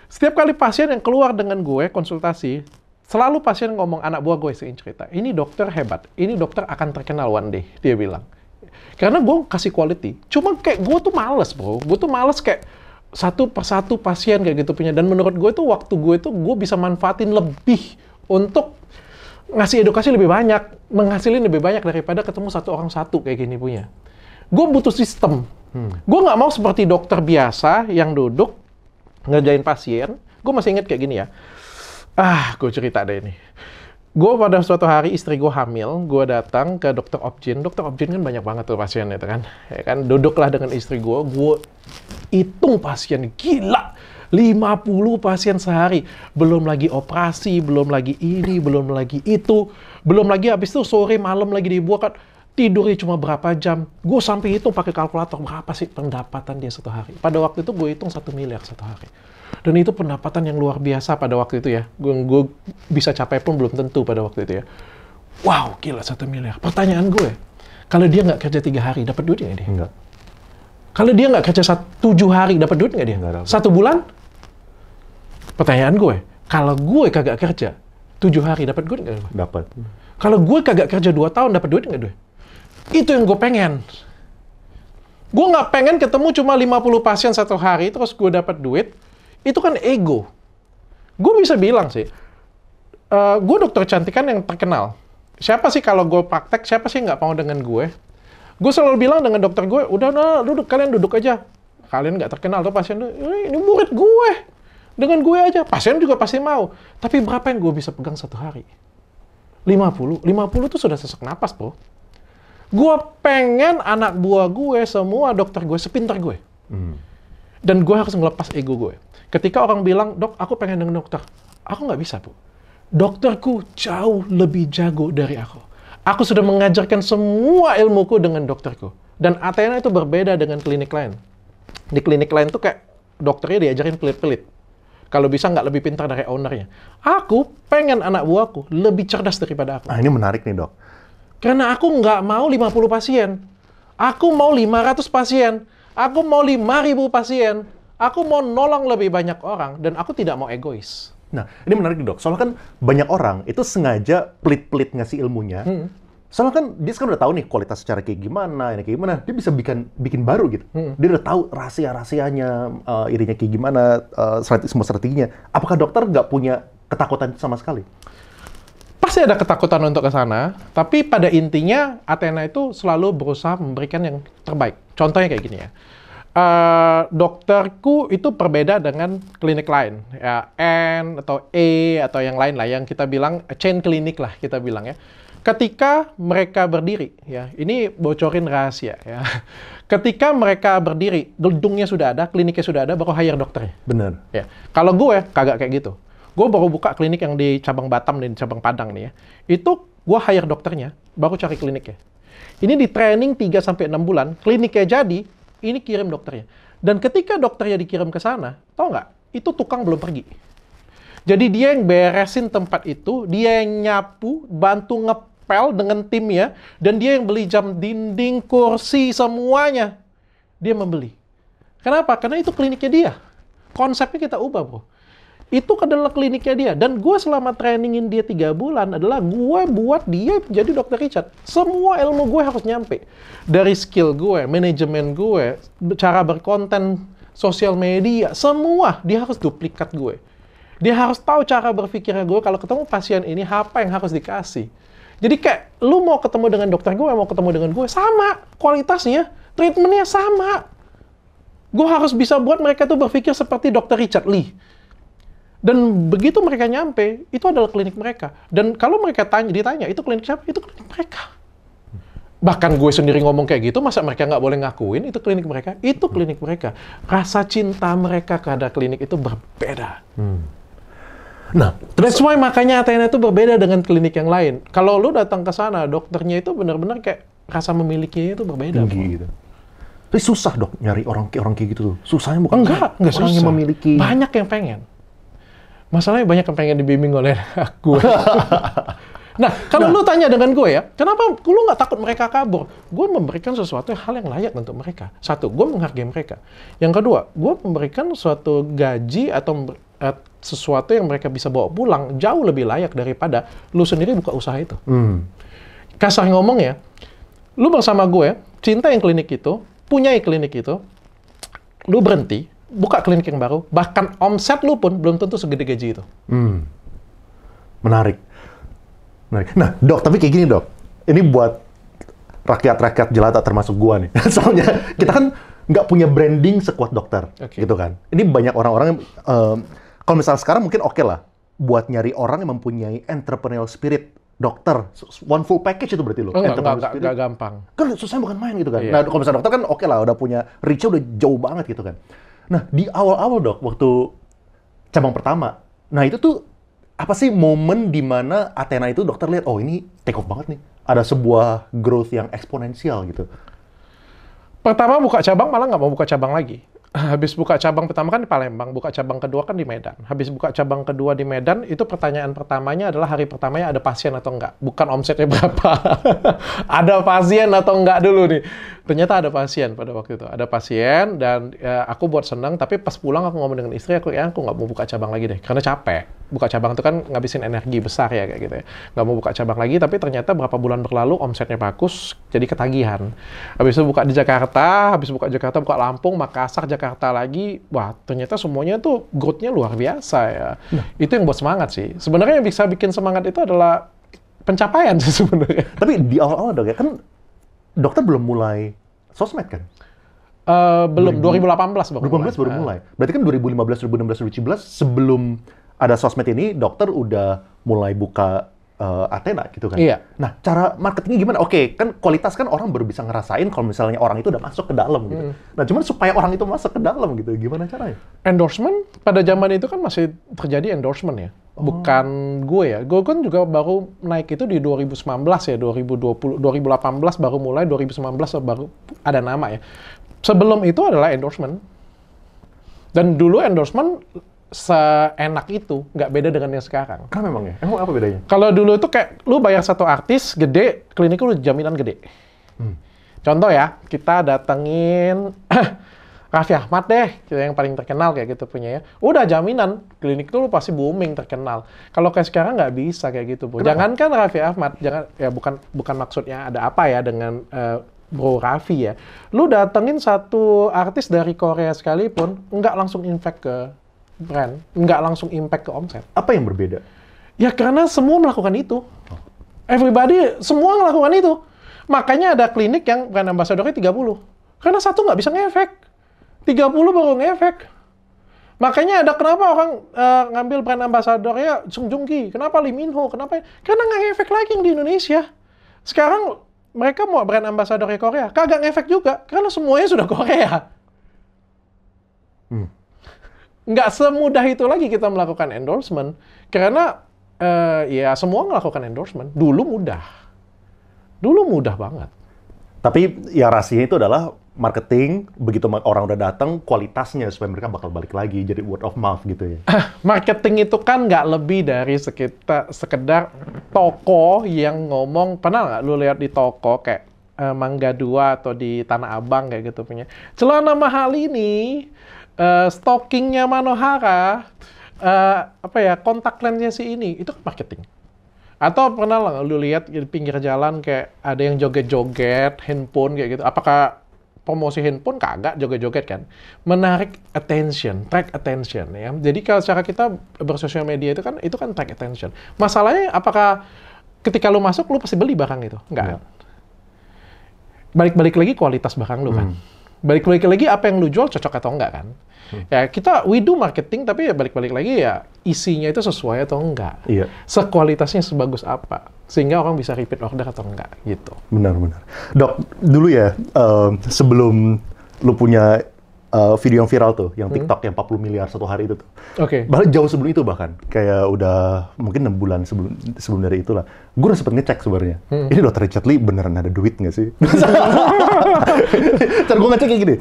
Speaker 1: Setiap kali pasien yang keluar dengan gue konsultasi, selalu pasien ngomong anak buah gue sering cerita, ini dokter hebat, ini dokter akan terkenal one day, dia bilang. Karena gue kasih quality. Cuma kayak gue tuh males bro. Gue tuh males kayak satu persatu pasien kayak gitu punya. Dan menurut gue tuh waktu gue tuh gue bisa manfaatin lebih untuk ngasih edukasi lebih banyak. Menghasilin lebih banyak daripada ketemu satu orang satu kayak gini punya. Gue butuh sistem. Hmm. Gue nggak mau seperti dokter biasa yang duduk ngerjain pasien. Gue masih inget kayak gini ya. Ah, gue cerita deh ini gue pada suatu hari istri gue hamil, gue datang ke dokter Opjin. Dokter Opjin kan banyak banget tuh pasien itu kan. Ya kan, duduklah dengan istri gue, gue hitung pasien, gila! 50 pasien sehari. Belum lagi operasi, belum lagi ini, belum lagi itu. Belum lagi habis itu sore malam lagi dibuat tidurnya cuma berapa jam. Gue sampai hitung pakai kalkulator berapa sih pendapatan dia satu hari. Pada waktu itu gue hitung satu miliar satu hari. Dan itu pendapatan yang luar biasa pada waktu itu ya. Gue bisa capai pun belum tentu pada waktu itu ya. Wow, gila satu miliar. Pertanyaan gue, kalau dia nggak kerja tiga hari, dapat duit nggak dia? Enggak. Kalau dia nggak kerja satu, tujuh hari, dapat duit nggak dia? Enggak Satu bulan? Pertanyaan gue, kalau gue kagak kerja, tujuh hari dapat duit nggak? Dapat. Kalau gue kagak kerja dua tahun, dapat duit nggak duit? Itu yang gue pengen. Gue nggak pengen ketemu cuma 50 pasien satu hari, terus gue dapat duit, itu kan ego. Gue bisa bilang sih, uh, eh, gue dokter cantikan yang terkenal. Siapa sih kalau gue praktek, siapa sih nggak mau dengan gue? Gue selalu bilang dengan dokter gue, udah nah, duduk, kalian duduk aja. Kalian nggak terkenal tuh pasien, eh, ini murid gue. Dengan gue aja. Pasien juga pasti mau. Tapi berapa yang gue bisa pegang satu hari? 50. 50 tuh sudah sesak napas, bro. Gue pengen anak buah gue, semua dokter gue, sepintar gue. Hmm dan gue harus ngelepas ego gue. Ketika orang bilang, dok, aku pengen dengan dokter. Aku nggak bisa, Bu. Dokterku jauh lebih jago dari aku. Aku sudah mengajarkan semua ilmuku dengan dokterku. Dan Athena itu berbeda dengan klinik lain. Di klinik lain tuh kayak dokternya diajarin pelit-pelit. Kalau bisa nggak lebih pintar dari ownernya. Aku pengen anak buahku lebih cerdas daripada aku. Nah, ini menarik nih, dok. Karena aku nggak mau 50 pasien. Aku mau 500 pasien Aku mau 5.000 pasien. Aku mau nolong lebih banyak orang dan aku tidak mau egois.
Speaker 2: Nah, ini menarik dok. Soalnya kan banyak orang itu sengaja pelit-pelit ngasih ilmunya. Hmm. Soalnya kan dia sekarang udah tahu nih kualitas secara kayak gimana, ini kayak gimana. Dia bisa bikin bikin baru gitu. Hmm. Dia udah tahu rahasia-rahasianya, uh, irinya kayak gimana, uh, semua strateginya. Apakah dokter nggak punya ketakutan sama sekali?
Speaker 1: Pasti ada ketakutan untuk ke sana, tapi pada intinya Athena itu selalu berusaha memberikan yang terbaik. Contohnya kayak gini ya. Uh, dokterku itu berbeda dengan klinik lain, ya, N atau E atau yang lain lah, yang kita bilang chain klinik lah kita bilang ya. Ketika mereka berdiri, ya, ini bocorin rahasia ya. Ketika mereka berdiri, gedungnya sudah ada, kliniknya sudah ada, baru hire dokternya. Benar. Ya. Kalau gue ya kagak kayak gitu. Gue baru buka klinik yang di cabang Batam dan cabang Padang nih ya. Itu gue hire dokternya, baru cari kliniknya. Ini di training 3 sampai 6 bulan, kliniknya jadi, ini kirim dokternya. Dan ketika dokternya dikirim ke sana, tau nggak? Itu tukang belum pergi. Jadi dia yang beresin tempat itu, dia yang nyapu, bantu ngepel dengan timnya, dan dia yang beli jam dinding, kursi, semuanya. Dia membeli. Kenapa? Karena itu kliniknya dia. Konsepnya kita ubah, bro itu adalah kliniknya dia. Dan gue selama trainingin dia tiga bulan adalah gue buat dia jadi dokter Richard. Semua ilmu gue harus nyampe. Dari skill gue, manajemen gue, cara berkonten, sosial media, semua dia harus duplikat gue. Dia harus tahu cara berpikirnya gue kalau ketemu pasien ini apa yang harus dikasih. Jadi kayak lu mau ketemu dengan dokter gue, mau ketemu dengan gue, sama kualitasnya, treatmentnya sama. Gue harus bisa buat mereka tuh berpikir seperti dokter Richard Lee dan begitu mereka nyampe, itu adalah klinik mereka. Dan kalau mereka tanya, ditanya, itu klinik siapa? Itu klinik mereka. Bahkan gue sendiri ngomong kayak gitu, masa mereka nggak boleh ngakuin itu klinik mereka? Itu hmm. klinik mereka. Rasa cinta mereka kepada klinik itu berbeda. Hmm. Nah, that's why makanya Athena itu berbeda dengan klinik yang lain. Kalau lu datang ke sana, dokternya itu benar-benar kayak rasa memilikinya itu berbeda.
Speaker 2: Tinggi gitu. Tapi susah dok nyari orang orang kayak gitu tuh. Susahnya bukan enggak, enggak orang yang memiliki.
Speaker 1: Banyak yang pengen.
Speaker 2: Masalahnya banyak yang
Speaker 1: pengen dibimbing oleh aku. nah, kalau nah. lu tanya dengan gue ya, kenapa lu nggak takut mereka kabur? Gue memberikan sesuatu hal yang layak untuk mereka. Satu, gue menghargai mereka. Yang kedua, gue memberikan suatu gaji atau sesuatu yang mereka bisa bawa pulang jauh lebih layak daripada lu sendiri buka usaha itu. Hmm. Kasar ngomong ya, lu bersama gue, cinta yang klinik itu, punyai klinik itu, lu berhenti, buka klinik yang baru, bahkan omset lu pun belum tentu segede gaji itu.
Speaker 2: Hmm. Menarik. Menarik. Nah, dok, tapi kayak gini dok, ini buat rakyat-rakyat jelata termasuk gua nih. Soalnya kita kan nggak punya branding sekuat dokter, okay. gitu kan. Ini banyak orang-orang yang, um, kalau misalnya sekarang mungkin oke okay lah, buat nyari orang yang mempunyai entrepreneurial spirit dokter one full package itu berarti lo enggak, oh, enggak, enggak, enggak gampang kan
Speaker 1: susah bukan main
Speaker 2: gitu kan iya. nah kalau misalnya dokter kan oke okay lah udah punya reach udah jauh banget gitu kan Nah, di awal-awal dok, waktu cabang pertama, nah itu tuh apa sih momen di mana Athena itu dokter lihat, oh ini take off banget nih. Ada sebuah growth yang eksponensial gitu. Pertama buka cabang malah nggak mau buka cabang lagi.
Speaker 1: Habis buka cabang pertama kan di Palembang, buka cabang kedua kan di Medan. Habis buka cabang kedua di Medan, itu pertanyaan pertamanya adalah hari pertamanya ada pasien atau enggak. Bukan omsetnya berapa. ada pasien atau enggak dulu nih ternyata ada pasien pada waktu itu ada pasien dan ya, aku buat seneng tapi pas pulang aku ngomong dengan istri aku ya aku nggak mau buka cabang lagi deh karena capek buka cabang itu kan ngabisin energi besar ya kayak gitu ya nggak mau buka cabang lagi tapi ternyata berapa bulan berlalu omsetnya bagus jadi ketagihan habis itu buka di Jakarta habis buka Jakarta buka Lampung Makassar Jakarta lagi wah ternyata semuanya tuh growth-nya luar biasa ya nah. itu yang buat semangat sih sebenarnya yang bisa bikin semangat itu adalah pencapaian sih sebenarnya. Tapi di awal-awal dong ya kan
Speaker 2: dokter belum mulai sosmed kan? Uh, belum, 2018 baru 2018 mulai. baru ah. mulai. Berarti kan 2015, 2016, 2017 sebelum ada sosmed ini dokter udah mulai buka uh, eh, Athena gitu kan. Iya. Nah, cara marketingnya gimana? Oke, kan kualitas kan orang baru bisa ngerasain kalau misalnya orang itu udah masuk ke dalam gitu. Hmm. Nah, cuman supaya orang itu masuk ke dalam gitu, gimana caranya? Endorsement pada zaman itu kan masih terjadi endorsement ya. Oh. bukan
Speaker 1: gue ya. Gue kan juga baru naik itu di 2019 ya, 2020, 2018 baru mulai, 2019 baru ada nama ya. Sebelum itu adalah endorsement. Dan dulu endorsement seenak itu, nggak beda dengan yang sekarang. Kan memang ya? Emang apa bedanya? Kalau dulu itu kayak lu bayar satu artis gede, klinik lu jaminan gede. Hmm. Contoh ya, kita datengin Raffi Ahmad deh, yang paling terkenal kayak gitu punya ya. Udah jaminan, klinik dulu pasti booming terkenal. Kalau kayak sekarang nggak bisa kayak gitu, Bu. jangan Jangankan Raffi Ahmad, jangan ya bukan bukan maksudnya ada apa ya dengan uh, Bro Raffi ya. Lu datengin satu artis dari Korea sekalipun, nggak langsung impact ke brand, nggak langsung impact ke omset.
Speaker 2: Apa yang berbeda?
Speaker 1: Ya karena semua melakukan itu. Oh. Everybody, semua melakukan itu. Makanya ada klinik yang brand ambassador-nya 30. Karena satu nggak bisa ngefek. 30 baru ngefek. Makanya ada kenapa orang uh, ngambil brand ambassador ya Sung Jung Ki, kenapa Lee Min Ho, kenapa? Ya? Karena nggak ngefek lagi di Indonesia. Sekarang mereka mau brand ambassador Korea, kagak ngefek juga karena semuanya sudah Korea. Hmm. Nggak semudah itu lagi kita melakukan endorsement karena uh, ya semua melakukan endorsement. Dulu mudah, dulu mudah banget.
Speaker 2: Tapi ya rahasia itu adalah marketing begitu orang udah datang kualitasnya supaya mereka bakal balik lagi jadi word of mouth gitu ya ah,
Speaker 1: marketing itu kan nggak lebih dari sekitar sekedar toko yang ngomong pernah nggak lu lihat di toko kayak uh, Mangga Dua atau di Tanah Abang kayak gitu punya celana mahal ini uh, stockingnya Manohara uh, apa ya kontak lensnya si ini itu marketing atau pernah lu lihat di pinggir jalan kayak ada yang joget-joget handphone kayak gitu apakah promosi handphone kagak joget-joget kan. Menarik attention, track attention ya. Jadi kalau cara kita bersosial media itu kan itu kan track attention. Masalahnya apakah ketika lu masuk lu pasti beli barang itu? Enggak. Ya. Balik-balik lagi kualitas barang lu kan. hmm. kan. Balik-balik lagi apa yang lu jual cocok atau enggak kan. Hmm. Ya kita we do marketing tapi ya balik-balik lagi ya isinya itu sesuai atau enggak. Iya. Sekualitasnya sebagus apa sehingga orang bisa repeat order atau enggak
Speaker 2: gitu. Benar-benar. Dok, dulu ya uh, sebelum lu punya uh, video yang viral tuh, yang hmm. TikTok hmm. yang 40 miliar satu hari itu tuh. Oke. Okay. Jauh sebelum itu bahkan, kayak udah mungkin enam bulan sebelum sebelum dari itulah. Gue udah sempet ngecek sebenarnya. Hmm. Ini dokter Richard Lee beneran ada duit nggak sih? Ntar gue ngecek kayak gini.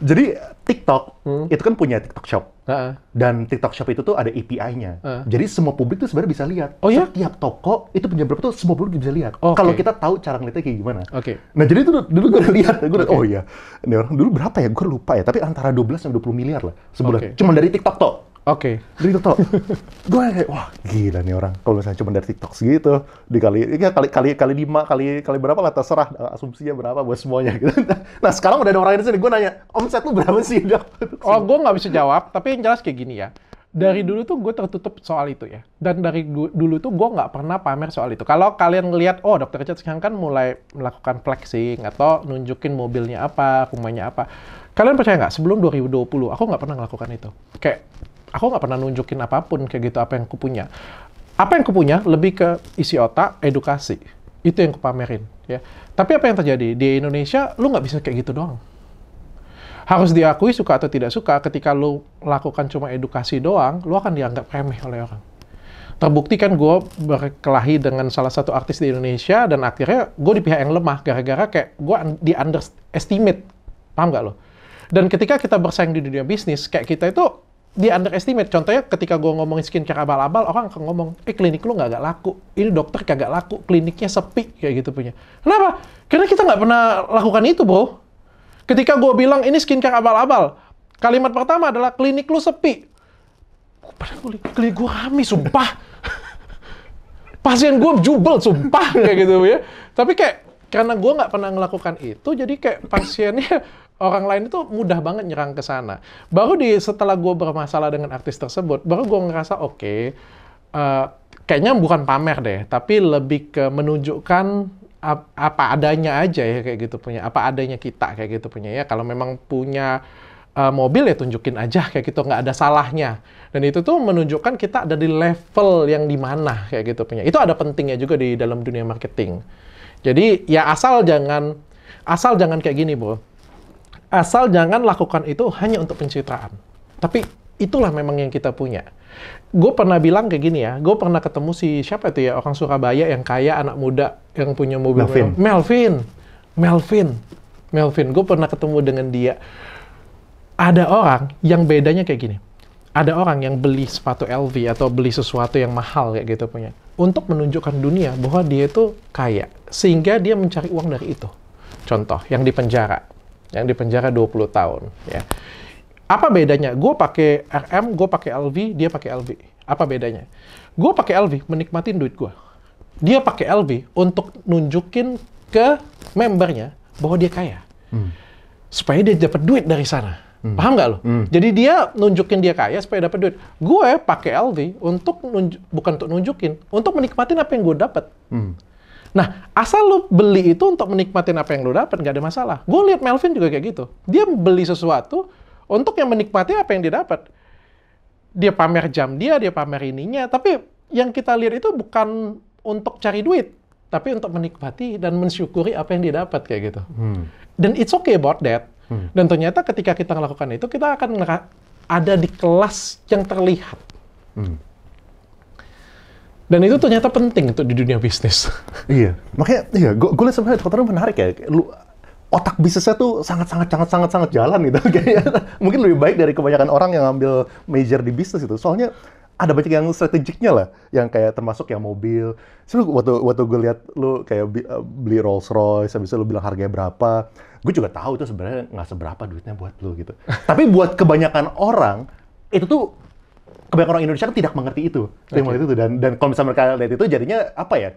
Speaker 2: Jadi TikTok hmm. itu kan punya TikTok Shop. Uh-uh. Dan TikTok Shop itu tuh ada API-nya. Uh. Jadi semua publik tuh sebenarnya bisa lihat. Oh iya? Setiap toko itu punya berapa tuh semua publik bisa lihat. Okay. Kalau kita tahu cara ngeliatnya kayak gimana. Oke. Okay. Nah, jadi itu dulu gue udah lihat, gue okay. oh iya. Ini orang dulu berapa ya? Gue lupa ya, tapi antara 12 sampai 20 miliar lah sebulan. Okay. Cuma dari TikTok tuh. Oke. Okay. Dari TikTok. gue kayak wah gila nih orang. Kalau misalnya cuma dari TikTok segitu dikali ya kali kali kali lima kali kali berapa lah terserah asumsinya berapa buat semuanya. Gitu. Nah sekarang udah ada orang di sini. Gue nanya omset lu berapa sih dok?
Speaker 1: oh gue nggak bisa jawab. Tapi yang jelas kayak gini ya. Dari dulu tuh gue tertutup soal itu ya. Dan dari dulu tuh gue nggak pernah pamer soal itu. Kalau kalian lihat, oh dokter Richard sekarang kan mulai melakukan flexing atau nunjukin mobilnya apa, rumahnya apa. Kalian percaya nggak? Sebelum 2020, aku nggak pernah melakukan itu. Kayak aku nggak pernah nunjukin apapun kayak gitu apa yang kupunya. Apa yang kupunya lebih ke isi otak, edukasi. Itu yang kupamerin, ya. Tapi apa yang terjadi di Indonesia, lu nggak bisa kayak gitu doang. Harus diakui suka atau tidak suka, ketika lu lakukan cuma edukasi doang, lu akan dianggap remeh oleh orang. Terbukti kan gue berkelahi dengan salah satu artis di Indonesia, dan akhirnya gue di pihak yang lemah, gara-gara kayak gue di underestimate. Paham nggak lo? Dan ketika kita bersaing di dunia bisnis, kayak kita itu dia underestimate. Contohnya ketika gue ngomongin skincare abal-abal, orang akan ngomong, eh klinik lu nggak laku, ini dokter kagak laku, kliniknya sepi, kayak gitu punya. Kenapa? Karena kita nggak pernah lakukan itu, bro. Ketika gue bilang, ini skincare abal-abal, kalimat pertama adalah, klinik lu sepi. Padahal klinik gue rame, sumpah. Pasien gue jubel, sumpah, kayak gitu ya. Tapi kayak, karena gue nggak pernah melakukan itu, jadi kayak pasiennya orang lain itu mudah banget nyerang ke sana. Baru di setelah gue bermasalah dengan artis tersebut, baru gue ngerasa oke, okay, uh, eh, kayaknya bukan pamer deh, tapi lebih ke menunjukkan ap apa adanya aja ya kayak gitu punya, apa adanya kita kayak gitu punya ya. Kalau memang punya uh, mobil ya tunjukin aja kayak gitu nggak ada salahnya dan itu tuh menunjukkan kita ada di level yang di mana kayak gitu punya itu ada pentingnya juga di dalam dunia marketing jadi ya asal jangan asal jangan kayak gini bro Asal jangan lakukan itu hanya untuk pencitraan. Tapi itulah memang yang kita punya. Gue pernah bilang kayak gini ya, gue pernah ketemu si siapa itu ya, orang Surabaya yang kaya, anak muda, yang punya mobil. Melvin. Melvin. Melvin. Melvin. Gue pernah ketemu dengan dia. Ada orang yang bedanya kayak gini ada orang yang beli sepatu LV atau beli sesuatu yang mahal kayak gitu punya untuk menunjukkan dunia bahwa dia itu kaya sehingga dia mencari uang dari itu contoh yang di penjara yang dipenjara 20 tahun ya. Apa bedanya? Gue pakai RM, gue pakai LV, dia pakai LV. Apa bedanya? Gue pakai LV menikmatin duit gue. Dia pakai LV untuk nunjukin ke membernya bahwa dia kaya. Hmm. Supaya dia dapat duit dari sana. Hmm. Paham nggak lo? Hmm. Jadi dia nunjukin dia kaya supaya dapat duit. Gue pakai LV untuk bukan untuk nunjukin, untuk menikmatin apa yang gue dapat. Hmm. Nah, asal lu beli itu untuk menikmatin apa yang lu dapat, nggak ada masalah. Gue lihat Melvin juga kayak gitu. Dia beli sesuatu untuk yang menikmati apa yang dia dapat. Dia pamer jam dia, dia pamer ininya. Tapi yang kita lihat itu bukan untuk cari duit, tapi untuk menikmati dan mensyukuri apa yang dia dapat kayak gitu. Hmm. Dan it's okay about that. Hmm. Dan ternyata ketika kita melakukan itu, kita akan ada di kelas yang terlihat. Hmm.
Speaker 2: Dan itu ternyata penting untuk di dunia bisnis. iya, makanya iya, gue lihat sebenarnya dokter menarik ya. Lu, otak bisnisnya tuh sangat-sangat sangat-sangat sangat jalan gitu kayaknya. Mungkin lebih baik dari kebanyakan orang yang ambil major di bisnis itu. Soalnya ada banyak yang strategiknya lah, yang kayak termasuk yang mobil. Sebelum waktu waktu gue lihat lu kayak eh, beli Rolls Royce, habis itu lu bilang harganya berapa, gue juga tahu itu sebenarnya nggak seberapa duitnya buat lu gitu. Tapi buat kebanyakan orang itu tuh kebanyakan orang Indonesia kan tidak mengerti itu okay. itu dan dan kalau misalnya mereka lihat itu jadinya apa ya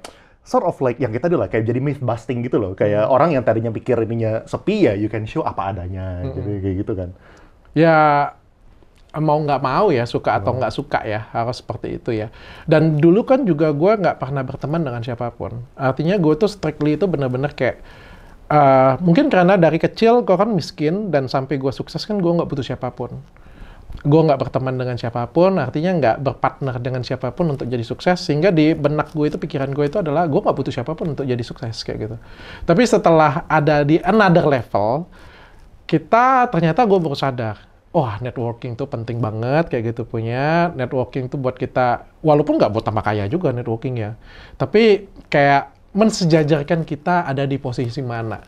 Speaker 2: sort of like yang kita dulu lah kayak jadi myth busting gitu loh kayak hmm. orang yang tadinya pikir ininya sepi ya you can show apa adanya hmm. jadi kayak gitu kan
Speaker 1: ya mau nggak mau ya suka atau hmm. nggak suka ya harus seperti itu ya dan dulu kan juga gue nggak pernah berteman dengan siapapun artinya gue tuh strictly itu bener-bener kayak uh, mungkin karena dari kecil gue kan miskin dan sampai gue sukses kan gue nggak butuh siapapun gue nggak berteman dengan siapapun, artinya nggak berpartner dengan siapapun untuk jadi sukses, sehingga di benak gue itu, pikiran gue itu adalah gue nggak butuh siapapun untuk jadi sukses, kayak gitu. Tapi setelah ada di another level, kita ternyata gue baru sadar, wah oh, networking tuh penting banget, kayak gitu punya, networking tuh buat kita, walaupun nggak buat tambah kaya juga networking ya, tapi kayak mensejajarkan kita ada di posisi mana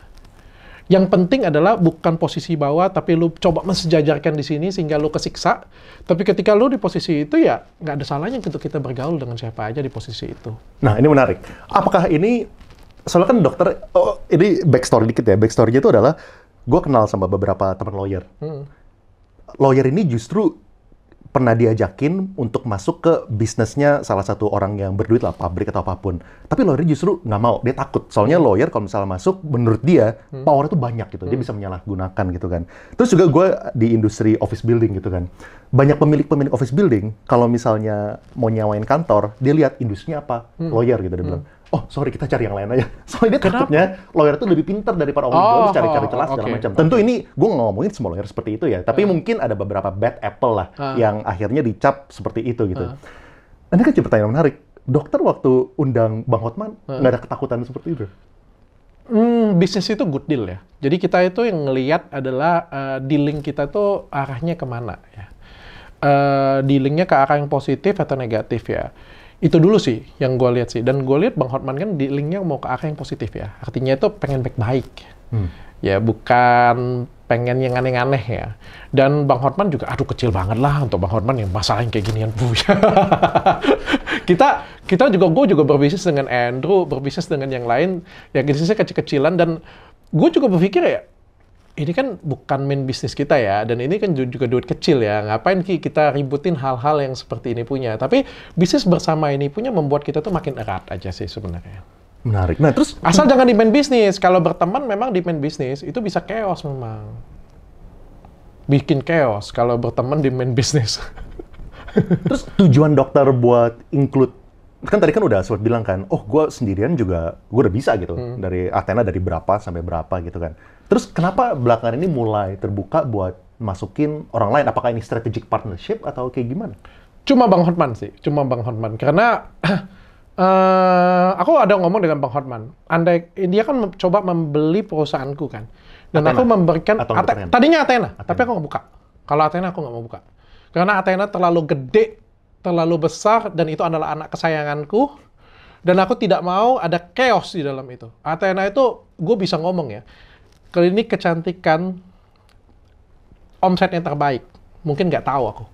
Speaker 1: yang penting adalah bukan posisi bawah, tapi lu coba mensejajarkan di sini sehingga lu kesiksa. Tapi ketika lu di posisi itu ya nggak ada salahnya untuk kita bergaul dengan siapa aja di posisi itu.
Speaker 2: Nah ini menarik. Apakah ini soalnya kan dokter, oh, ini backstory dikit ya. Backstorynya itu adalah gue kenal sama beberapa teman lawyer. Hmm. Lawyer ini justru pernah diajakin untuk masuk ke bisnisnya salah satu orang yang berduit lah, pabrik atau apapun. Tapi lawyer justru nggak mau, dia takut. Soalnya hmm. lawyer kalau misalnya masuk, menurut dia hmm. power itu banyak gitu, dia hmm. bisa menyalahgunakan gitu kan. Terus juga gue di industri office building gitu kan, banyak pemilik-pemilik office building kalau misalnya mau nyawain kantor, dia lihat industrinya apa, hmm. lawyer gitu dia hmm. bilang oh sorry kita cari yang lain aja. Soalnya dia takutnya lawyer itu lebih pintar daripada orang oh, cari-cari oh, celah segala okay. macam. Tentu okay. ini gue nggak ngomongin semua lawyer seperti itu ya, tapi uh. mungkin ada beberapa bad apple lah uh. yang akhirnya dicap seperti itu gitu. Uh. Ini kan jadi pertanyaan menarik. Dokter waktu undang Bang Hotman nggak ada ketakutan seperti itu?
Speaker 1: Hmm, bisnis itu good deal ya. Jadi kita itu yang ngelihat adalah uh, dealing kita itu arahnya kemana ya. Uh, dealingnya ke arah yang positif atau negatif ya itu dulu sih yang gue lihat sih dan gue lihat bang Hotman kan di linknya mau ke arah yang positif ya artinya itu pengen baik-baik hmm. ya bukan pengen yang aneh-aneh ya dan bang Hotman juga aduh kecil banget lah untuk bang Hotman yang masalah yang kayak ginian bu kita kita juga gue juga berbisnis dengan Andrew berbisnis dengan yang lain ya bisnisnya kecil-kecilan dan gue juga berpikir ya ini kan bukan main bisnis kita ya, dan ini kan juga duit kecil ya. Ngapain Ki kita ributin hal-hal yang seperti ini punya? Tapi bisnis bersama ini punya membuat kita tuh makin erat aja sih sebenarnya.
Speaker 2: Menarik. Nah terus
Speaker 1: asal jangan di main bisnis. Kalau berteman memang di main bisnis itu bisa chaos memang. Bikin chaos kalau
Speaker 2: berteman di main bisnis. terus tujuan dokter buat include kan tadi kan udah sempat bilang kan, oh gue sendirian juga gue udah bisa gitu hmm. dari Athena dari berapa sampai berapa gitu kan. Terus kenapa belakangan ini mulai terbuka buat masukin orang lain? Apakah ini strategic partnership atau kayak gimana? Cuma Bang Hotman sih, cuma Bang Hotman karena
Speaker 1: uh, aku ada ngomong dengan Bang Hotman. Andai dia kan coba membeli perusahaanku kan, dan Athena. aku memberikan atau Ate, tadinya Athena, Athena, tapi aku nggak buka. Kalau Athena aku nggak mau buka karena Athena terlalu gede terlalu besar dan itu adalah anak kesayanganku dan aku tidak mau ada chaos di dalam itu. Athena itu gue bisa ngomong ya, klinik kecantikan omsetnya terbaik. Mungkin nggak tahu aku.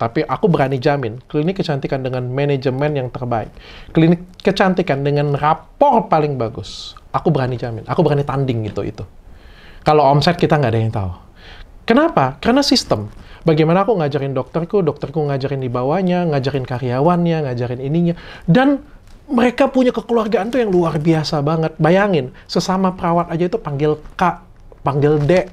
Speaker 1: Tapi aku berani jamin, klinik kecantikan dengan manajemen yang terbaik. Klinik kecantikan dengan rapor paling bagus. Aku berani jamin, aku berani tanding gitu itu. Kalau omset kita nggak ada yang tahu. Kenapa? Karena sistem Bagaimana aku ngajarin dokterku, dokterku ngajarin di bawahnya, ngajarin karyawannya, ngajarin ininya. Dan mereka punya kekeluargaan tuh yang luar biasa banget. Bayangin, sesama perawat aja itu panggil Kak, panggil Dek,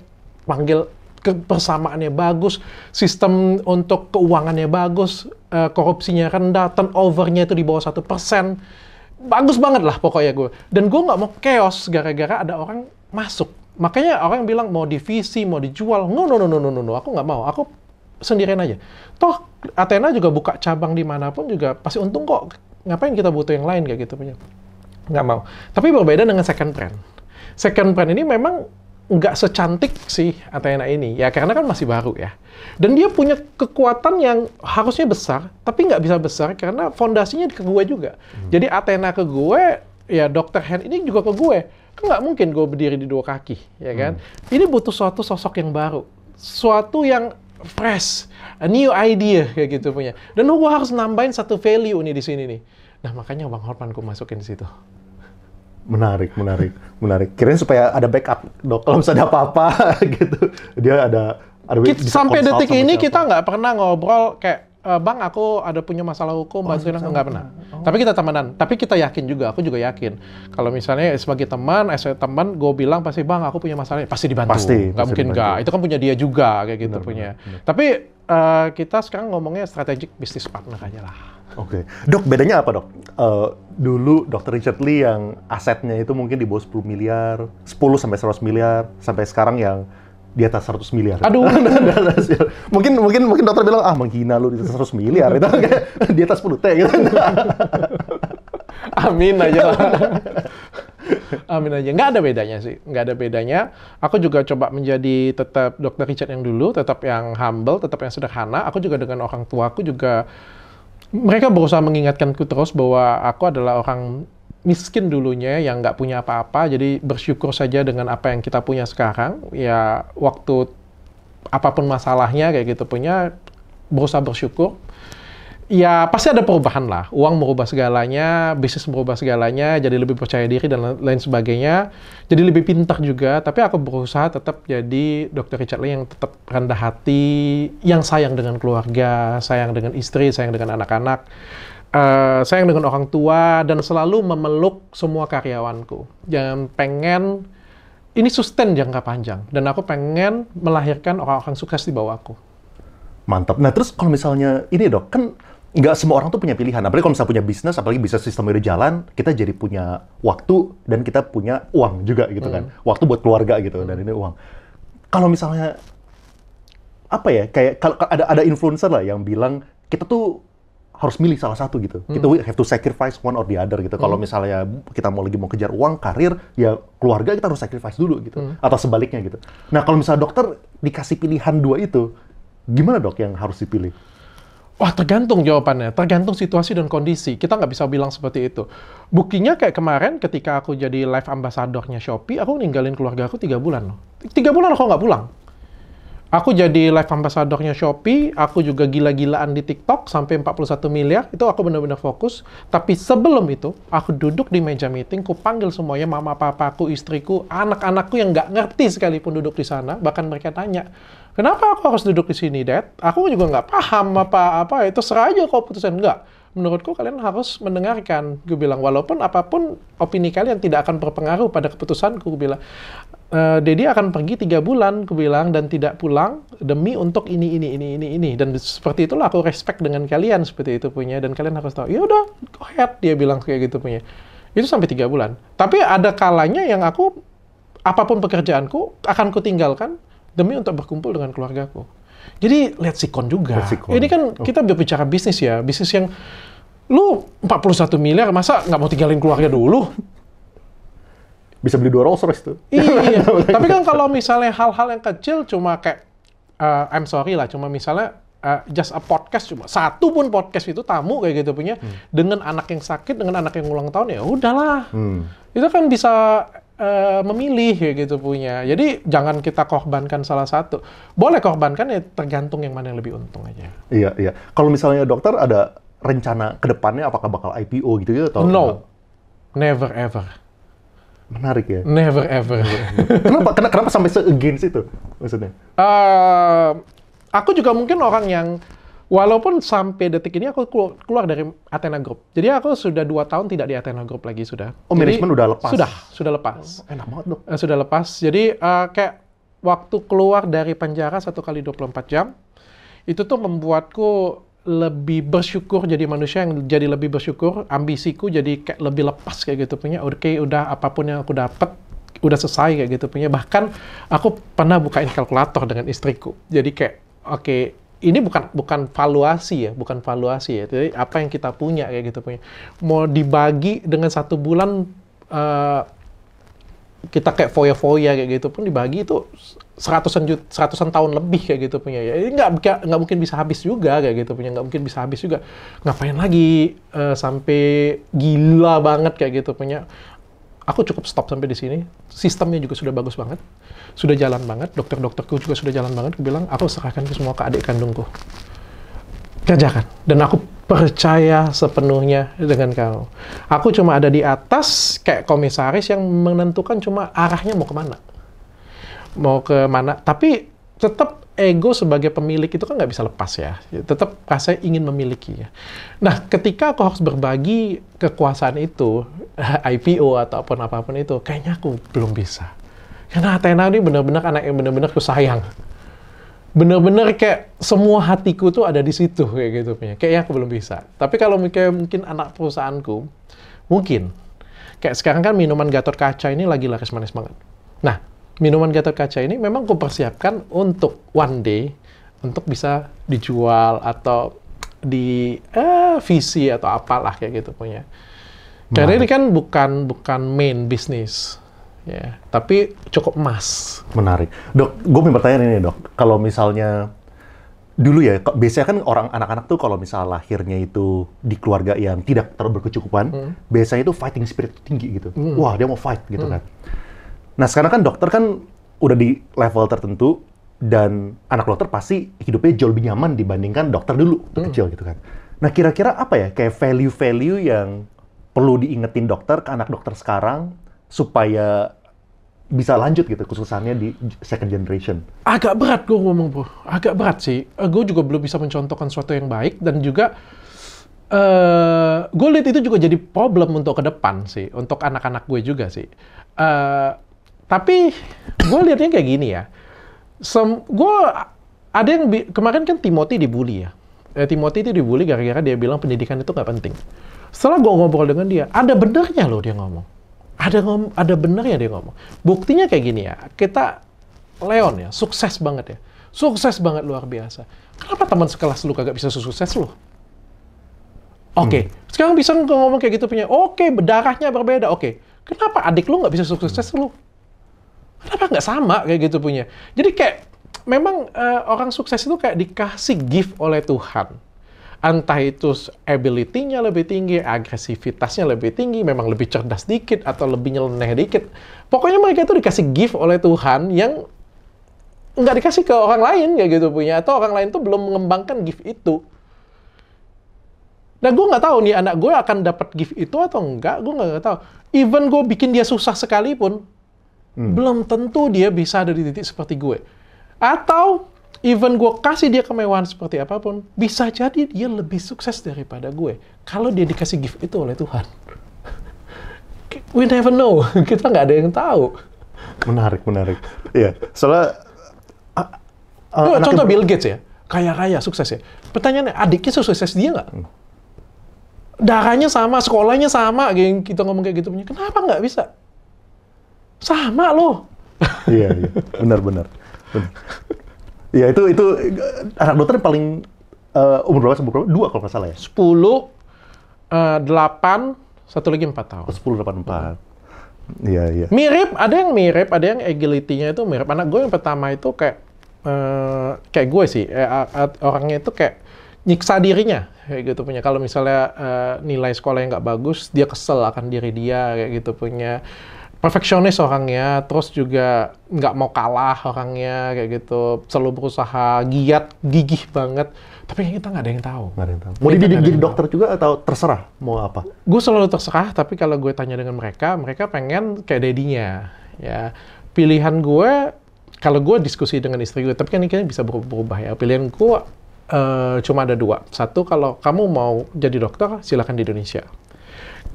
Speaker 1: panggil persamaannya bagus, sistem untuk keuangannya bagus, eh, korupsinya rendah, turnovernya itu di bawah satu persen. Bagus banget lah pokoknya gue. Dan gue nggak mau chaos gara-gara ada orang masuk. Makanya orang bilang mau divisi, mau dijual. No, no, no, no, no, no, no. aku nggak mau. Aku sendirian aja. Toh Athena juga buka cabang dimanapun juga pasti untung kok. Ngapain kita butuh yang lain kayak gitu punya? Nggak mau. Tapi berbeda dengan second brand. Second brand ini memang nggak secantik si Athena ini ya karena kan masih baru ya dan dia punya kekuatan yang harusnya besar tapi nggak bisa besar karena fondasinya ke gue juga hmm. jadi Athena ke gue ya Dr. Hand ini juga ke gue kan nggak mungkin gue berdiri di dua kaki ya kan hmm. ini butuh suatu sosok yang baru suatu yang fresh, a new idea kayak gitu punya. Dan gue harus nambahin satu value nih di sini nih. Nah makanya Bang Horman gue masukin di situ.
Speaker 2: Menarik, menarik, menarik. Kirain supaya ada backup dok. Kalau misalnya ada apa-apa gitu, dia ada. ada sampai detik ini
Speaker 1: kita nggak pernah ngobrol kayak Eh, bang aku ada punya masalah hukum, oh, bantuin aku nggak pernah. Gitu. Oh. Tapi kita temenan. Tapi kita yakin juga, aku juga yakin. Kalau misalnya sebagai teman, sebagai teman, gue bilang pasti bang aku punya masalah, pasti dibantu. Pasti. Gak mungkin nggak. Itu kan punya dia juga kayak gitu benar, punya. Benar, benar. Tapi uh, kita sekarang ngomongnya strategic business partner aja lah.
Speaker 2: Oke, okay. dok bedanya apa dok? Uh, dulu Dokter Richard Lee yang asetnya itu mungkin di bawah 10 miliar, 10 sampai 100 miliar, sampai sekarang yang di atas 100 miliar. Aduh, nah, nah, nah, mungkin mungkin mungkin dokter bilang ah menghina lu di atas 100 miliar itu kan kayak di atas 10 t gitu. Amin aja. lah,
Speaker 1: Amin aja. Nggak ada bedanya sih. Nggak ada bedanya. Aku juga coba menjadi tetap dokter Richard yang dulu, tetap yang humble, tetap yang sederhana. Aku juga dengan orang tuaku juga mereka berusaha mengingatkanku terus bahwa aku adalah orang miskin dulunya yang nggak punya apa-apa jadi bersyukur saja dengan apa yang kita punya sekarang ya waktu apapun masalahnya kayak gitu punya berusaha bersyukur ya pasti ada perubahan lah uang merubah segalanya bisnis merubah segalanya jadi lebih percaya diri dan lain sebagainya jadi lebih pintar juga tapi aku berusaha tetap jadi dokter Richard Lee yang tetap rendah hati yang sayang dengan keluarga sayang dengan istri sayang dengan anak-anak uh, sayang dengan orang tua dan selalu memeluk semua karyawanku. Jangan pengen ini sustain jangka panjang dan aku pengen melahirkan orang-orang sukses di bawah aku
Speaker 2: Mantap. Nah terus kalau misalnya ini dok kan nggak semua orang tuh punya pilihan. Apalagi kalau misalnya punya bisnis, apalagi bisa sistem udah jalan, kita jadi punya waktu dan kita punya uang juga gitu kan. hmm. kan. Waktu buat keluarga gitu hmm. dan ini uang. Kalau misalnya apa ya kayak ada ada influencer lah yang bilang kita tuh harus milih salah satu gitu. Hmm. Kita we have to sacrifice one or the other gitu. Hmm. Kalau misalnya kita mau lagi mau kejar uang, karir, ya keluarga kita harus sacrifice dulu gitu. Hmm. Atau sebaliknya gitu. Nah kalau misalnya dokter dikasih pilihan dua itu, gimana dok yang harus dipilih?
Speaker 1: Wah tergantung jawabannya, tergantung situasi dan kondisi. Kita nggak bisa bilang seperti itu. Buktinya kayak kemarin ketika aku jadi live ambasadornya Shopee, aku ninggalin keluarga aku tiga bulan loh. Tiga bulan aku nggak pulang. Aku jadi live ambassadornya Shopee, aku juga gila-gilaan di TikTok sampai 41 miliar, itu aku benar-benar fokus. Tapi sebelum itu, aku duduk di meja meeting, aku panggil semuanya, mama, papa, aku, istriku, anak-anakku yang nggak ngerti sekalipun duduk di sana, bahkan mereka tanya, kenapa aku harus duduk di sini, Dad? Aku juga nggak paham apa-apa, itu serah aja kau putusin. Nggak menurutku kalian harus mendengarkan. Gue bilang, walaupun apapun opini kalian tidak akan berpengaruh pada keputusan Gue bilang, e, eh, Dedi akan pergi tiga bulan, gue bilang, dan tidak pulang demi untuk ini, ini, ini, ini, ini. Dan seperti itulah aku respect dengan kalian seperti itu punya. Dan kalian harus tahu, ya udah, go ahead, dia bilang kayak gitu punya. Itu sampai tiga bulan. Tapi ada kalanya yang aku, apapun pekerjaanku, akan kutinggalkan demi untuk berkumpul dengan keluargaku jadi lihat sikon juga. sikon. Ini kan oh. kita bicara bisnis ya, bisnis yang lu 41 miliar masa nggak mau tinggalin keluarga dulu?
Speaker 2: Bisa beli dua Rolls Royce tuh.
Speaker 1: Iya. Tapi kan kalau misalnya hal-hal yang kecil cuma kayak uh, I'm sorry lah, cuma misalnya uh, just a podcast cuma satu pun podcast itu tamu kayak gitu punya hmm. dengan anak yang sakit dengan anak yang ulang tahun ya udahlah. Hmm. Itu kan bisa Eh, memilih ya gitu punya. Jadi jangan kita korbankan salah satu. Boleh korbankan ya tergantung yang mana yang lebih untung aja.
Speaker 2: Iya, iya. Kalau misalnya dokter ada rencana ke depannya apakah bakal IPO gitu ya atau No. Never ever. Menarik ya. Never ever. kenapa kenapa sampai se-against itu maksudnya?
Speaker 1: Uh, aku juga mungkin orang yang Walaupun sampai detik ini aku keluar dari Athena Group. Jadi aku sudah dua tahun tidak di Athena Group lagi sudah. Oh, manajemen udah lepas. Sudah, sudah lepas. Oh, enak banget dong. Eh, sudah lepas. Jadi uh, kayak waktu keluar dari penjara satu kali 24 jam itu tuh membuatku lebih bersyukur jadi manusia yang jadi lebih bersyukur ambisiku jadi kayak lebih lepas kayak gitu punya oke okay, udah apapun yang aku dapat udah selesai kayak gitu punya bahkan aku pernah bukain kalkulator dengan istriku jadi kayak oke okay, ini bukan bukan valuasi ya, bukan valuasi ya. Jadi apa yang kita punya kayak gitu punya. Mau dibagi dengan satu bulan uh, kita kayak foya-foya kayak gitu pun dibagi itu seratusan juta, seratusan tahun lebih kayak gitu punya ya. Ini nggak nggak mungkin bisa habis juga kayak gitu punya, nggak mungkin bisa habis juga. Ngapain lagi uh, sampai gila banget kayak gitu punya aku cukup stop sampai di sini. Sistemnya juga sudah bagus banget, sudah jalan banget. Dokter-dokterku juga sudah jalan banget. Aku bilang, aku serahkan ke semua ke adik kandungku. Kerjakan. Dan aku percaya sepenuhnya dengan kamu. Aku cuma ada di atas kayak komisaris yang menentukan cuma arahnya mau kemana. Mau kemana. Tapi tetap ego sebagai pemilik itu kan nggak bisa lepas ya. Tetap rasa ingin memiliki ya. Nah, ketika aku harus berbagi kekuasaan itu, IPO ataupun apapun itu, kayaknya aku belum bisa. Karena Athena ini benar-benar anak yang benar-benar aku sayang. Benar-benar kayak semua hatiku tuh ada di situ kayak gitu Kayaknya aku belum bisa. Tapi kalau kayak mungkin anak perusahaanku, mungkin. Kayak sekarang kan minuman Gatot Kaca ini lagi laris manis banget. Nah, minuman Gatot Kaca ini memang persiapkan untuk one day untuk bisa dijual atau di eh, visi atau apalah kayak gitu punya. Karena ini kan bukan bukan main bisnis, ya. Tapi
Speaker 2: cukup emas. Menarik, dok. Gue mau bertanya ini, dok. Kalau misalnya dulu ya, biasanya kan orang anak-anak tuh kalau misal lahirnya itu di keluarga yang tidak terlalu berkecukupan, mm. biasanya itu fighting spirit tinggi gitu. Mm. Wah, dia mau fight gitu mm. kan. Nah sekarang kan dokter kan udah di level tertentu dan anak dokter pasti hidupnya jauh lebih nyaman dibandingkan dokter dulu waktu hmm. kecil gitu kan. Nah kira-kira apa ya kayak value-value yang perlu diingetin dokter ke anak dokter sekarang supaya bisa lanjut gitu khususannya di second generation?
Speaker 1: Agak berat gue ngomong bro, agak berat sih. Eh, gue juga belum bisa mencontohkan sesuatu yang baik dan juga uh, eh, gue lihat itu juga jadi problem untuk ke depan sih, untuk anak-anak gue juga sih. Uh, tapi gue liatnya kayak gini ya. Sem gue ada yang kemarin kan Timothy dibully ya. Eh, Timothy itu dibully gara-gara dia bilang pendidikan itu nggak penting. Setelah gue ngobrol dengan dia, ada benernya loh dia ngomong. Ada ngom ada benernya dia ngomong. Buktinya kayak gini ya. Kita Leon ya, sukses banget ya. Sukses banget luar biasa. Kenapa teman sekelas lu kagak bisa sukses lu? Oke, okay. Hmm. sekarang bisa ngomong kayak gitu punya. Oke, okay, darahnya berbeda. Oke, okay. kenapa adik lu nggak bisa sukses lu? Kenapa nggak sama kayak gitu punya? Jadi kayak memang uh, orang sukses itu kayak dikasih gift oleh Tuhan. Entah itu ability-nya lebih tinggi, agresivitasnya lebih tinggi, memang lebih cerdas dikit, atau lebih nyeleneh dikit. Pokoknya mereka itu dikasih gift oleh Tuhan yang nggak dikasih ke orang lain kayak gitu punya atau orang lain tuh belum mengembangkan gift itu dan nah, gue nggak tahu nih anak gue akan dapat gift itu atau nggak gue nggak tahu even gue bikin dia susah sekalipun hmm. belum tentu dia bisa ada di titik seperti gue. Atau even gue kasih dia kemewahan seperti apapun, bisa jadi dia lebih sukses daripada gue. Kalau dia dikasih gift itu oleh Tuhan. We never know. Kita nggak ada yang tahu.
Speaker 2: Menarik, menarik. Iya, soalnya... Uh, uh, Loh, contoh Bill Gates ya.
Speaker 1: Kaya-kaya, sukses ya. Pertanyaannya, adiknya sukses dia nggak? Hmm. Darahnya sama, sekolahnya sama, kita gitu, ngomong kayak gitu. Kenapa nggak bisa? sama loh.
Speaker 2: iya, iya. Benar, benar. Iya, itu itu anak dokter yang paling uh, umur berapa? Umur berapa? Dua kalau nggak salah ya?
Speaker 1: Sepuluh, eh, delapan, satu lagi empat tahun. Oh, sepuluh, delapan, empat.
Speaker 2: Iya, iya. Mirip,
Speaker 1: ada yang mirip, ada yang agility-nya itu mirip. Anak gue yang pertama itu kayak, uh, kayak gue sih, eh, orangnya itu kayak nyiksa dirinya, kayak gitu punya. Kalau misalnya uh, nilai sekolah yang nggak bagus, dia kesel akan diri dia, kayak gitu punya perfeksionis orangnya, terus juga nggak mau kalah orangnya kayak gitu, selalu berusaha giat, gigih banget. Tapi kita nggak ada yang tahu. Nggak ada yang tahu. Mau dididik jadi dokter
Speaker 2: tahu. juga atau terserah mau apa?
Speaker 1: Gue selalu terserah, tapi kalau gue tanya dengan mereka, mereka pengen kayak dadinya. Ya pilihan gue, kalau gue diskusi dengan istri gue, tapi kan ini bisa berubah ya. Pilihan gue uh, cuma ada dua. Satu kalau kamu mau jadi dokter, silakan di Indonesia.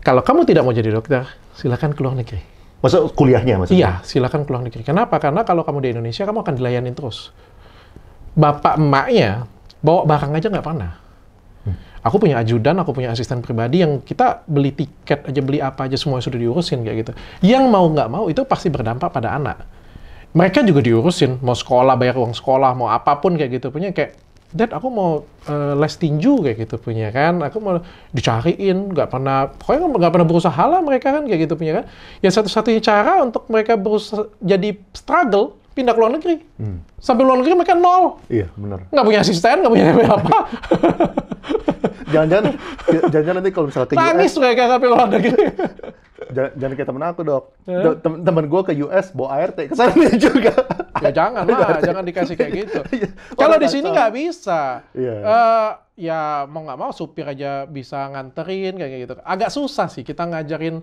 Speaker 1: Kalau kamu tidak mau jadi dokter, silakan keluar
Speaker 2: negeri Masa kuliahnya maksudnya? Iya,
Speaker 1: silakan ke luar negeri. Kenapa? Karena kalau kamu di Indonesia, kamu akan dilayani terus. Bapak emaknya bawa barang aja nggak pernah. Hmm. Aku punya ajudan, aku punya asisten pribadi yang kita beli tiket aja, beli apa aja, semua sudah diurusin kayak gitu. Yang mau nggak mau itu pasti berdampak pada anak. Mereka juga diurusin, mau sekolah, bayar uang sekolah, mau apapun kayak gitu. Punya kayak Dad, aku mau uh, les tinju kayak gitu punya kan. Aku mau dicariin, nggak pernah, pokoknya nggak pernah berusaha lah mereka kan kayak gitu punya kan. Ya satu-satunya cara untuk mereka berusaha jadi struggle pindah ke luar negeri. Hmm. Sampai luar negeri mereka nol. Iya, benar. Nggak punya asisten, nggak punya apa-apa.
Speaker 2: jangan-jangan, ya, jangan-jangan nanti kalau misalnya ke Nangis US. mereka sampai luar negeri. jangan, jangan kayak temen aku dok. Eh? Temen, temen gue ke US bawa ART ke juga. Ya jangan lah, jangan dikasih kayak gitu. Iya, kalau di sini nggak bisa. Yeah. Iya.
Speaker 1: Uh, ya mau nggak mau supir aja bisa nganterin kayak gitu. Agak susah sih kita ngajarin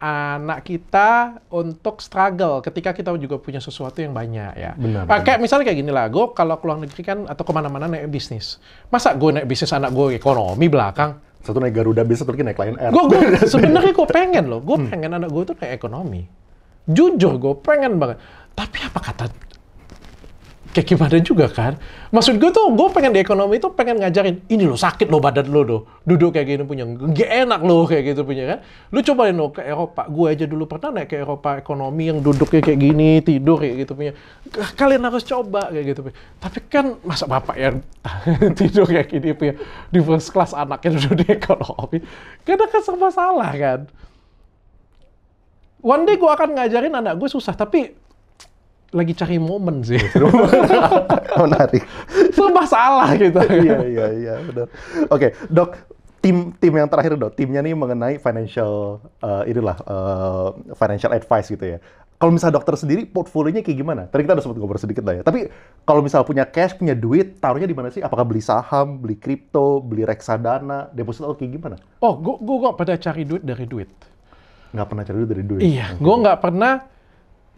Speaker 1: anak kita untuk struggle ketika kita juga punya sesuatu yang banyak ya. Benar. Pakai kayak misalnya kayak gini lah, gue kalau keluar negeri kan atau kemana-mana naik bisnis. Masa gue naik bisnis anak gue ekonomi belakang? satu naik Garuda bisa satu naik Lion Air. Gue sebenarnya gue iya. pengen loh, gue hmm. pengen anak gue tuh naik ekonomi. Jujur gue pengen banget. Tapi apa kata kayak gimana juga kan. Maksud gue tuh, gue pengen di ekonomi tuh pengen ngajarin, ini lo sakit lo badan lo do, duduk kayak gini punya, gak enak lo kayak gitu punya kan. Lu cobain lo ke Eropa, gue aja dulu pernah naik ke Eropa ekonomi yang duduk kayak gini, tidur kayak gitu punya. Kalian harus coba kayak gitu punya. Tapi kan masa bapak yang tidur kayak gini punya, di first class anaknya duduk di ekonomi, karena kan serba salah kan. One day gue akan ngajarin anak gue susah, tapi lagi cari momen sih.
Speaker 2: Menarik. Serba
Speaker 1: salah kita. Gitu. iya,
Speaker 2: iya, iya, benar. Oke, Dok, tim tim yang terakhir Dok, timnya nih mengenai financial uh, inilah uh, financial advice gitu ya. Kalau misalnya dokter sendiri portfolionya kayak gimana? Tadi kita udah sempat ngobrol sedikit lah ya. Tapi kalau misalnya punya cash, punya duit, taruhnya di mana sih? Apakah beli saham, beli kripto, beli reksadana, deposito kayak gimana?
Speaker 1: Oh, gua gua gak pernah cari duit dari duit.
Speaker 2: Gak pernah cari duit dari duit. Iya,
Speaker 1: gua gak pernah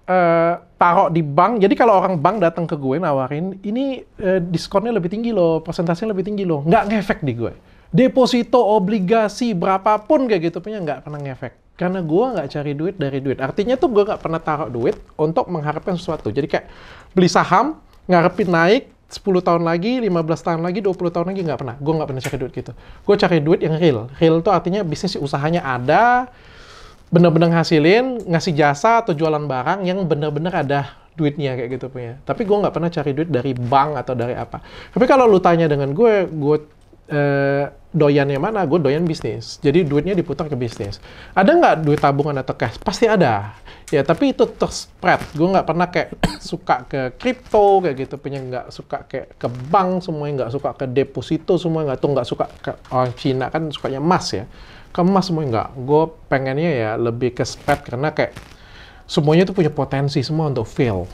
Speaker 1: uh, taruh di bank. Jadi kalau orang bank datang ke gue nawarin, ini uh, diskonnya lebih tinggi loh, persentasenya lebih tinggi loh. Nggak ngefek di gue. Deposito, obligasi, berapapun kayak gitu punya nggak pernah ngefek. Karena gue nggak cari duit dari duit. Artinya tuh gue nggak pernah taruh duit untuk mengharapkan sesuatu. Jadi kayak beli saham, ngarepin naik, 10 tahun lagi, 15 tahun lagi, 20 tahun lagi nggak pernah. Gue nggak pernah cari duit gitu. Gue cari duit yang real. Real tuh artinya bisnis usahanya ada, bener-bener ngasilin ngasih jasa atau jualan barang yang bener-bener ada duitnya kayak gitu punya tapi gue nggak pernah cari duit dari bank atau dari apa tapi kalau lu tanya dengan gue gue eh, doyannya mana gue doyan bisnis jadi duitnya diputar ke bisnis ada nggak duit tabungan atau cash pasti ada ya tapi itu terspread gue nggak pernah kayak suka ke kripto kayak gitu punya nggak suka kayak ke bank semuanya nggak suka ke deposito semua nggak tuh nggak suka ke orang Cina kan sukanya emas ya kemas semuanya enggak gue pengennya ya lebih ke sped karena kayak semuanya tuh punya potensi semua untuk
Speaker 2: fail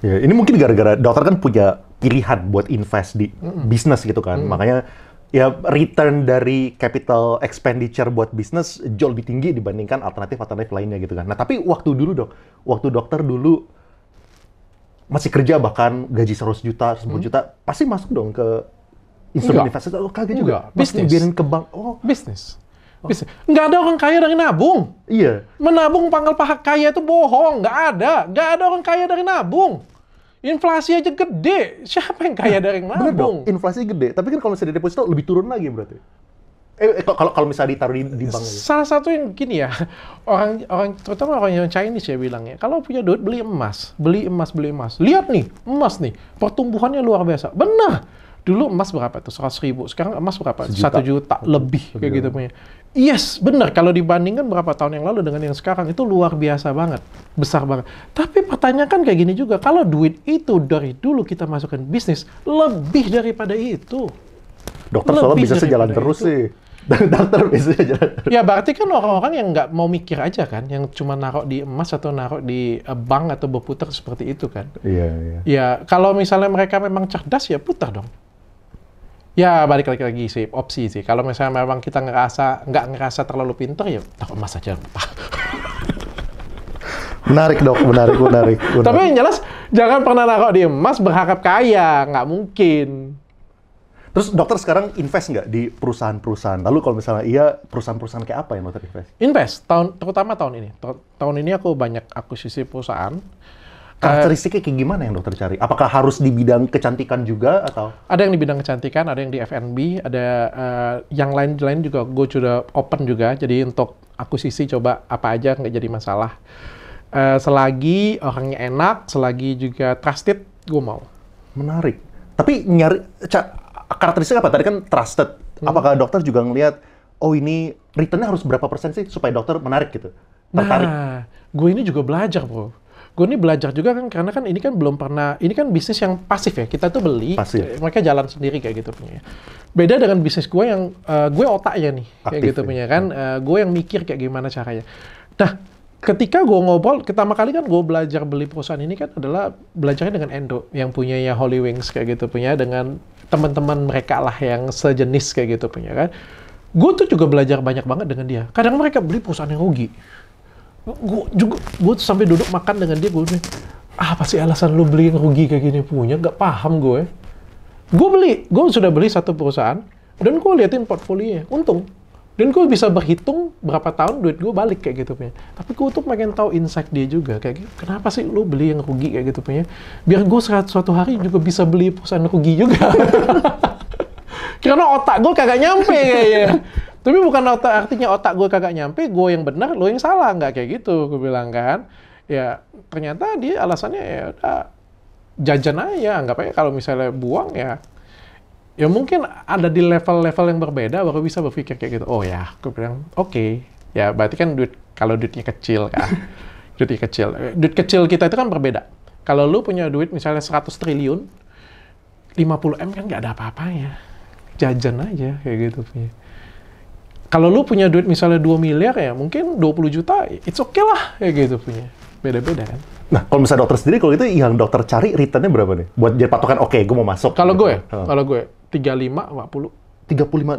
Speaker 2: ya ini mungkin gara-gara dokter kan punya pilihan buat invest di mm bisnis gitu kan mm. makanya ya return dari capital expenditure buat bisnis jauh lebih tinggi dibandingkan alternatif-alternatif lainnya gitu kan. Nah tapi waktu dulu dok, waktu dokter dulu masih kerja bahkan gaji 100 juta, 10 hmm? juta, pasti masuk dong ke instrumen investasi. Oh kaget juga. Bisnis. ke bank. Oh. Bisnis. Oh. Bisa. Nggak
Speaker 1: ada orang kaya dari nabung. Iya. Menabung pangkal paha kaya itu bohong. Nggak ada. Nggak ada
Speaker 2: orang kaya dari nabung. Inflasi aja gede. Siapa yang kaya eh, dari nabung? Bener dong. Inflasi gede. Tapi kan kalau misalnya deposito lebih turun lagi berarti. Eh, eh kalau kalau misalnya ditaruh di, di bank
Speaker 1: Salah satu yang gini ya, orang orang terutama orang yang Chinese ya bilangnya, kalau punya duit beli emas, beli emas, beli emas. Lihat nih, emas nih, pertumbuhannya luar biasa. Benar dulu emas berapa tuh seratus ribu sekarang emas berapa satu juta. lebih kayak gitu punya Yes, benar. Kalau dibandingkan berapa tahun yang lalu dengan yang sekarang, itu luar biasa banget. Besar banget. Tapi pertanyaan kan kayak gini juga. Kalau duit itu dari dulu kita masukkan bisnis, lebih daripada itu.
Speaker 2: Dokter lebih soalnya bisa sejalan terus itu. sih. Dokter bisa jalan
Speaker 1: terus. Ya, berarti kan orang-orang yang nggak mau mikir aja kan. Yang cuma naruh di emas atau naruh di eh, bank atau berputar seperti itu kan. Iya, iya. Ya, kalau misalnya mereka memang cerdas, ya putar dong. Ya balik lagi lagi sih opsi sih. Kalau misalnya memang kita ngerasa nggak ngerasa terlalu pinter ya tak
Speaker 2: emas aja. menarik dok, menarik, menarik, menarik. Tapi yang jelas jangan pernah naruh di emas berharap kaya, nggak mungkin. Terus dokter sekarang invest nggak di perusahaan-perusahaan? Lalu kalau misalnya iya, perusahaan-perusahaan kayak apa yang dokter invest? Invest, tahun, terutama tahun ini.
Speaker 1: tahun ini aku banyak akuisisi perusahaan. Karakteristiknya
Speaker 2: kayak gimana yang dokter cari? Apakah harus di bidang kecantikan juga atau?
Speaker 1: Ada yang di bidang kecantikan, ada yang di F&B, ada uh, yang lain-lain juga Gue sudah open juga. Jadi untuk aku sisi coba apa aja nggak jadi masalah. Uh, selagi orangnya
Speaker 2: enak, selagi juga trusted, gue mau. Menarik. Tapi nyari karakteristik apa? Tadi kan trusted. Hmm. Apakah dokter juga ngelihat oh ini returnnya harus berapa persen sih supaya dokter menarik gitu?
Speaker 1: Tertarik. Nah,
Speaker 2: gue ini juga belajar, Bro gue ini belajar
Speaker 1: juga kan karena kan ini kan belum pernah ini kan bisnis yang pasif ya kita tuh beli pasif. Eh, mereka jalan sendiri kayak gitu punya beda dengan bisnis gue yang uh, eh, gue ya nih Aktif kayak gitu ya. punya kan uh, hmm. eh, gue yang mikir kayak gimana caranya nah ketika gue ngobrol pertama kali kan gue belajar beli perusahaan ini kan adalah belajarnya dengan Endo yang punya ya Holy Wings kayak gitu punya dengan teman-teman mereka lah yang sejenis kayak gitu punya kan gue tuh juga belajar banyak banget dengan dia kadang mereka beli perusahaan yang rugi gue juga gue sampai duduk makan dengan dia gue bilang ah, pasti alasan lu beli yang rugi kayak gini punya nggak paham gue ya. gue beli gue sudah beli satu perusahaan dan gue liatin portfolionya untung dan gue bisa berhitung berapa tahun duit gue balik kayak gitu punya tapi gue tuh pengen tahu insight dia juga kayak gitu. kenapa sih lu beli yang rugi kayak gitu punya biar gue suatu hari juga bisa beli perusahaan rugi juga karena otak gue kagak nyampe kayaknya tapi bukan otak, artinya otak gue kagak nyampe, gue yang benar, lo yang salah. Nggak kayak gitu, gue bilang kan. Ya, ternyata dia alasannya ya udah jajan aja. Anggap aja kalau misalnya buang ya ya mungkin ada di level-level yang berbeda baru bisa berpikir kayak gitu. Oh ya, gue bilang oke. Okay. Ya berarti kan duit kalau duitnya kecil kan. duitnya kecil. Duit kecil kita itu kan berbeda. Kalau lu punya duit misalnya 100 triliun, 50 M kan nggak ada apa-apanya. Jajan aja kayak gitu punya kalau lu punya duit misalnya 2 miliar ya mungkin 20 juta it's okay lah ya gitu punya beda-beda kan
Speaker 2: nah kalau misalnya dokter sendiri kalau itu yang dokter cari returnnya berapa nih buat jadi patokan oke okay, gue mau masuk kalau gitu. gue hmm. kalau
Speaker 1: gue 35 lima,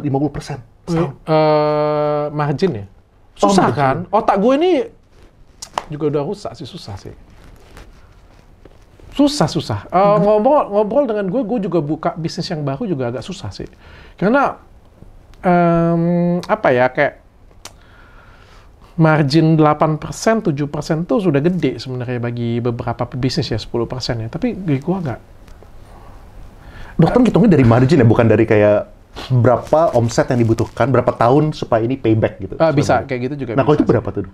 Speaker 1: 35 50 persen uh, margin ya oh, susah oh, kan margin. otak gue ini juga udah rusak sih susah sih susah susah uh, ngobrol ngobrol dengan gue gue juga buka bisnis yang baru juga agak susah sih karena um, apa ya kayak margin 8%, 7% tuh sudah gede sebenarnya bagi beberapa pebisnis ya 10% ya. Tapi gue gua nggak.
Speaker 2: Dokter kan ngitungnya dari margin ya, bukan dari kayak berapa omset yang dibutuhkan, berapa tahun supaya ini payback gitu. Uh, bisa,
Speaker 1: kayak gitu juga. Nah, kalau itu
Speaker 2: berapa tuh?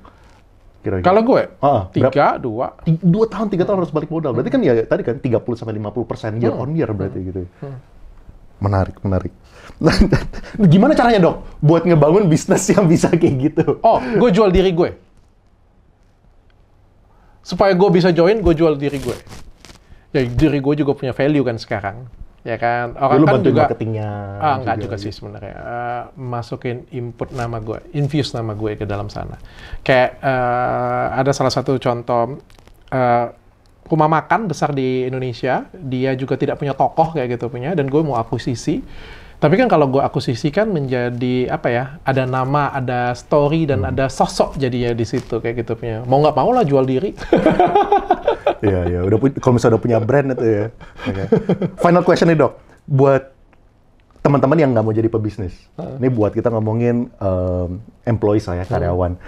Speaker 2: Kira-kira. Kalau gue, uh, tiga, dua. Dua tahun, tiga tahun harus balik modal. Berarti kan ya tadi kan 30-50% year hmm. on year berarti hmm. gitu. Hmm. Menarik, menarik. Gimana caranya dok buat ngebangun bisnis yang bisa kayak gitu?
Speaker 1: Oh, gue jual diri gue. Supaya gue bisa join, gue jual diri gue. Ya diri gue juga punya value kan sekarang. Ya kan, ya, orang Lalu kan juga marketingnya. Ah, enggak juga, juga sih gitu. sebenarnya. Uh, masukin input nama gue, infuse nama gue ke dalam sana. Kayak uh, ada salah satu contoh uh, rumah makan besar di Indonesia, dia juga tidak punya tokoh kayak gitu punya, dan gue mau akuisisi tapi kan kalau gue akuisisi kan menjadi apa ya? Ada nama, ada story dan hmm. ada sosok jadinya di situ kayak gitu punya. Mau nggak mau lah jual diri.
Speaker 2: Iya iya. Udah kalau misalnya udah punya brand itu ya. Final question nih dok. Buat teman-teman yang nggak mau jadi pebisnis, uh. ini buat kita ngomongin um, employee saya karyawan. Hmm.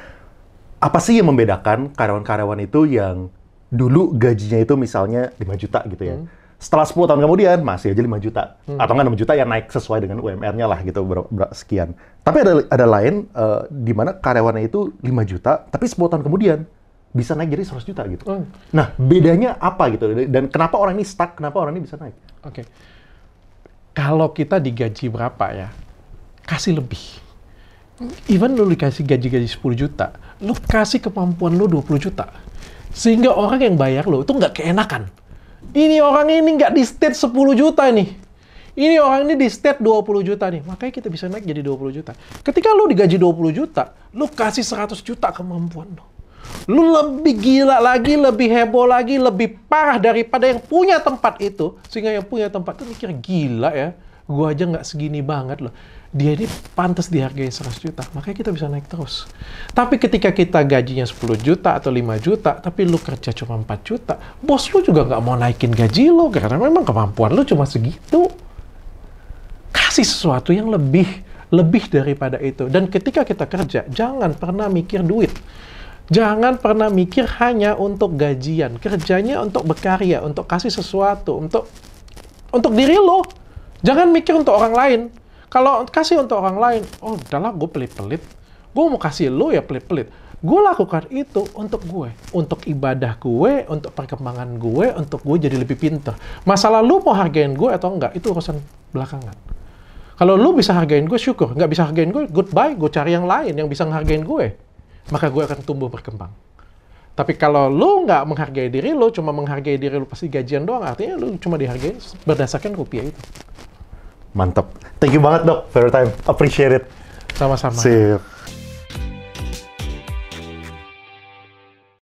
Speaker 2: Apa sih yang membedakan karyawan-karyawan itu yang dulu gajinya itu misalnya 5 juta gitu ya? Hmm setelah 10 tahun kemudian masih aja 5 juta hmm. atau enggak 6 juta yang naik sesuai dengan UMR-nya lah gitu ber, ber, sekian. Tapi ada ada lain uh, di mana karyawannya itu 5 juta tapi 10 tahun kemudian bisa naik jadi 100 juta gitu. Hmm. Nah, bedanya apa gitu dan kenapa orang ini stuck, kenapa orang ini bisa naik? Oke. Okay. Kalau kita digaji berapa ya? Kasih lebih. Even lu dikasih gaji-gaji
Speaker 1: 10 juta, lu kasih kemampuan lu 20 juta. Sehingga orang yang bayar lu itu nggak keenakan. Ini orang ini nggak di state 10 juta nih. Ini orang ini di state 20 juta nih. Makanya kita bisa naik jadi 20 juta. Ketika lu digaji 20 juta, lu kasih 100 juta kemampuan lu. Lu lebih gila lagi, lebih heboh lagi, lebih parah daripada yang punya tempat itu. Sehingga yang punya tempat itu mikir, gila ya. Gua aja nggak segini banget loh dia ini pantas dihargai 100 juta, makanya kita bisa naik terus. Tapi ketika kita gajinya 10 juta atau 5 juta, tapi lu kerja cuma 4 juta, bos lu juga nggak mau naikin gaji lu, karena memang kemampuan lu cuma segitu. Kasih sesuatu yang lebih, lebih daripada itu. Dan ketika kita kerja, jangan pernah mikir duit. Jangan pernah mikir hanya untuk gajian. Kerjanya untuk berkarya, untuk kasih sesuatu, untuk untuk diri lo. Jangan mikir untuk orang lain. Kalau kasih untuk orang lain, oh udahlah gue pelit-pelit. Gue mau kasih lo ya pelit-pelit. Gue lakukan itu untuk gue. Untuk ibadah gue, untuk perkembangan gue, untuk gue jadi lebih pinter. Masalah lo mau hargain gue atau enggak, itu urusan belakangan. Kalau lo bisa hargain gue, syukur. Nggak bisa hargain gue, goodbye. Gue cari yang lain yang bisa menghargain gue. Maka gue akan tumbuh berkembang. Tapi kalau lo nggak menghargai diri lo, cuma menghargai diri lo pasti gajian doang, artinya lo cuma dihargai berdasarkan rupiah itu.
Speaker 2: Mantap. Thank you banget dok for time. Appreciate it. Sama-sama. Sip.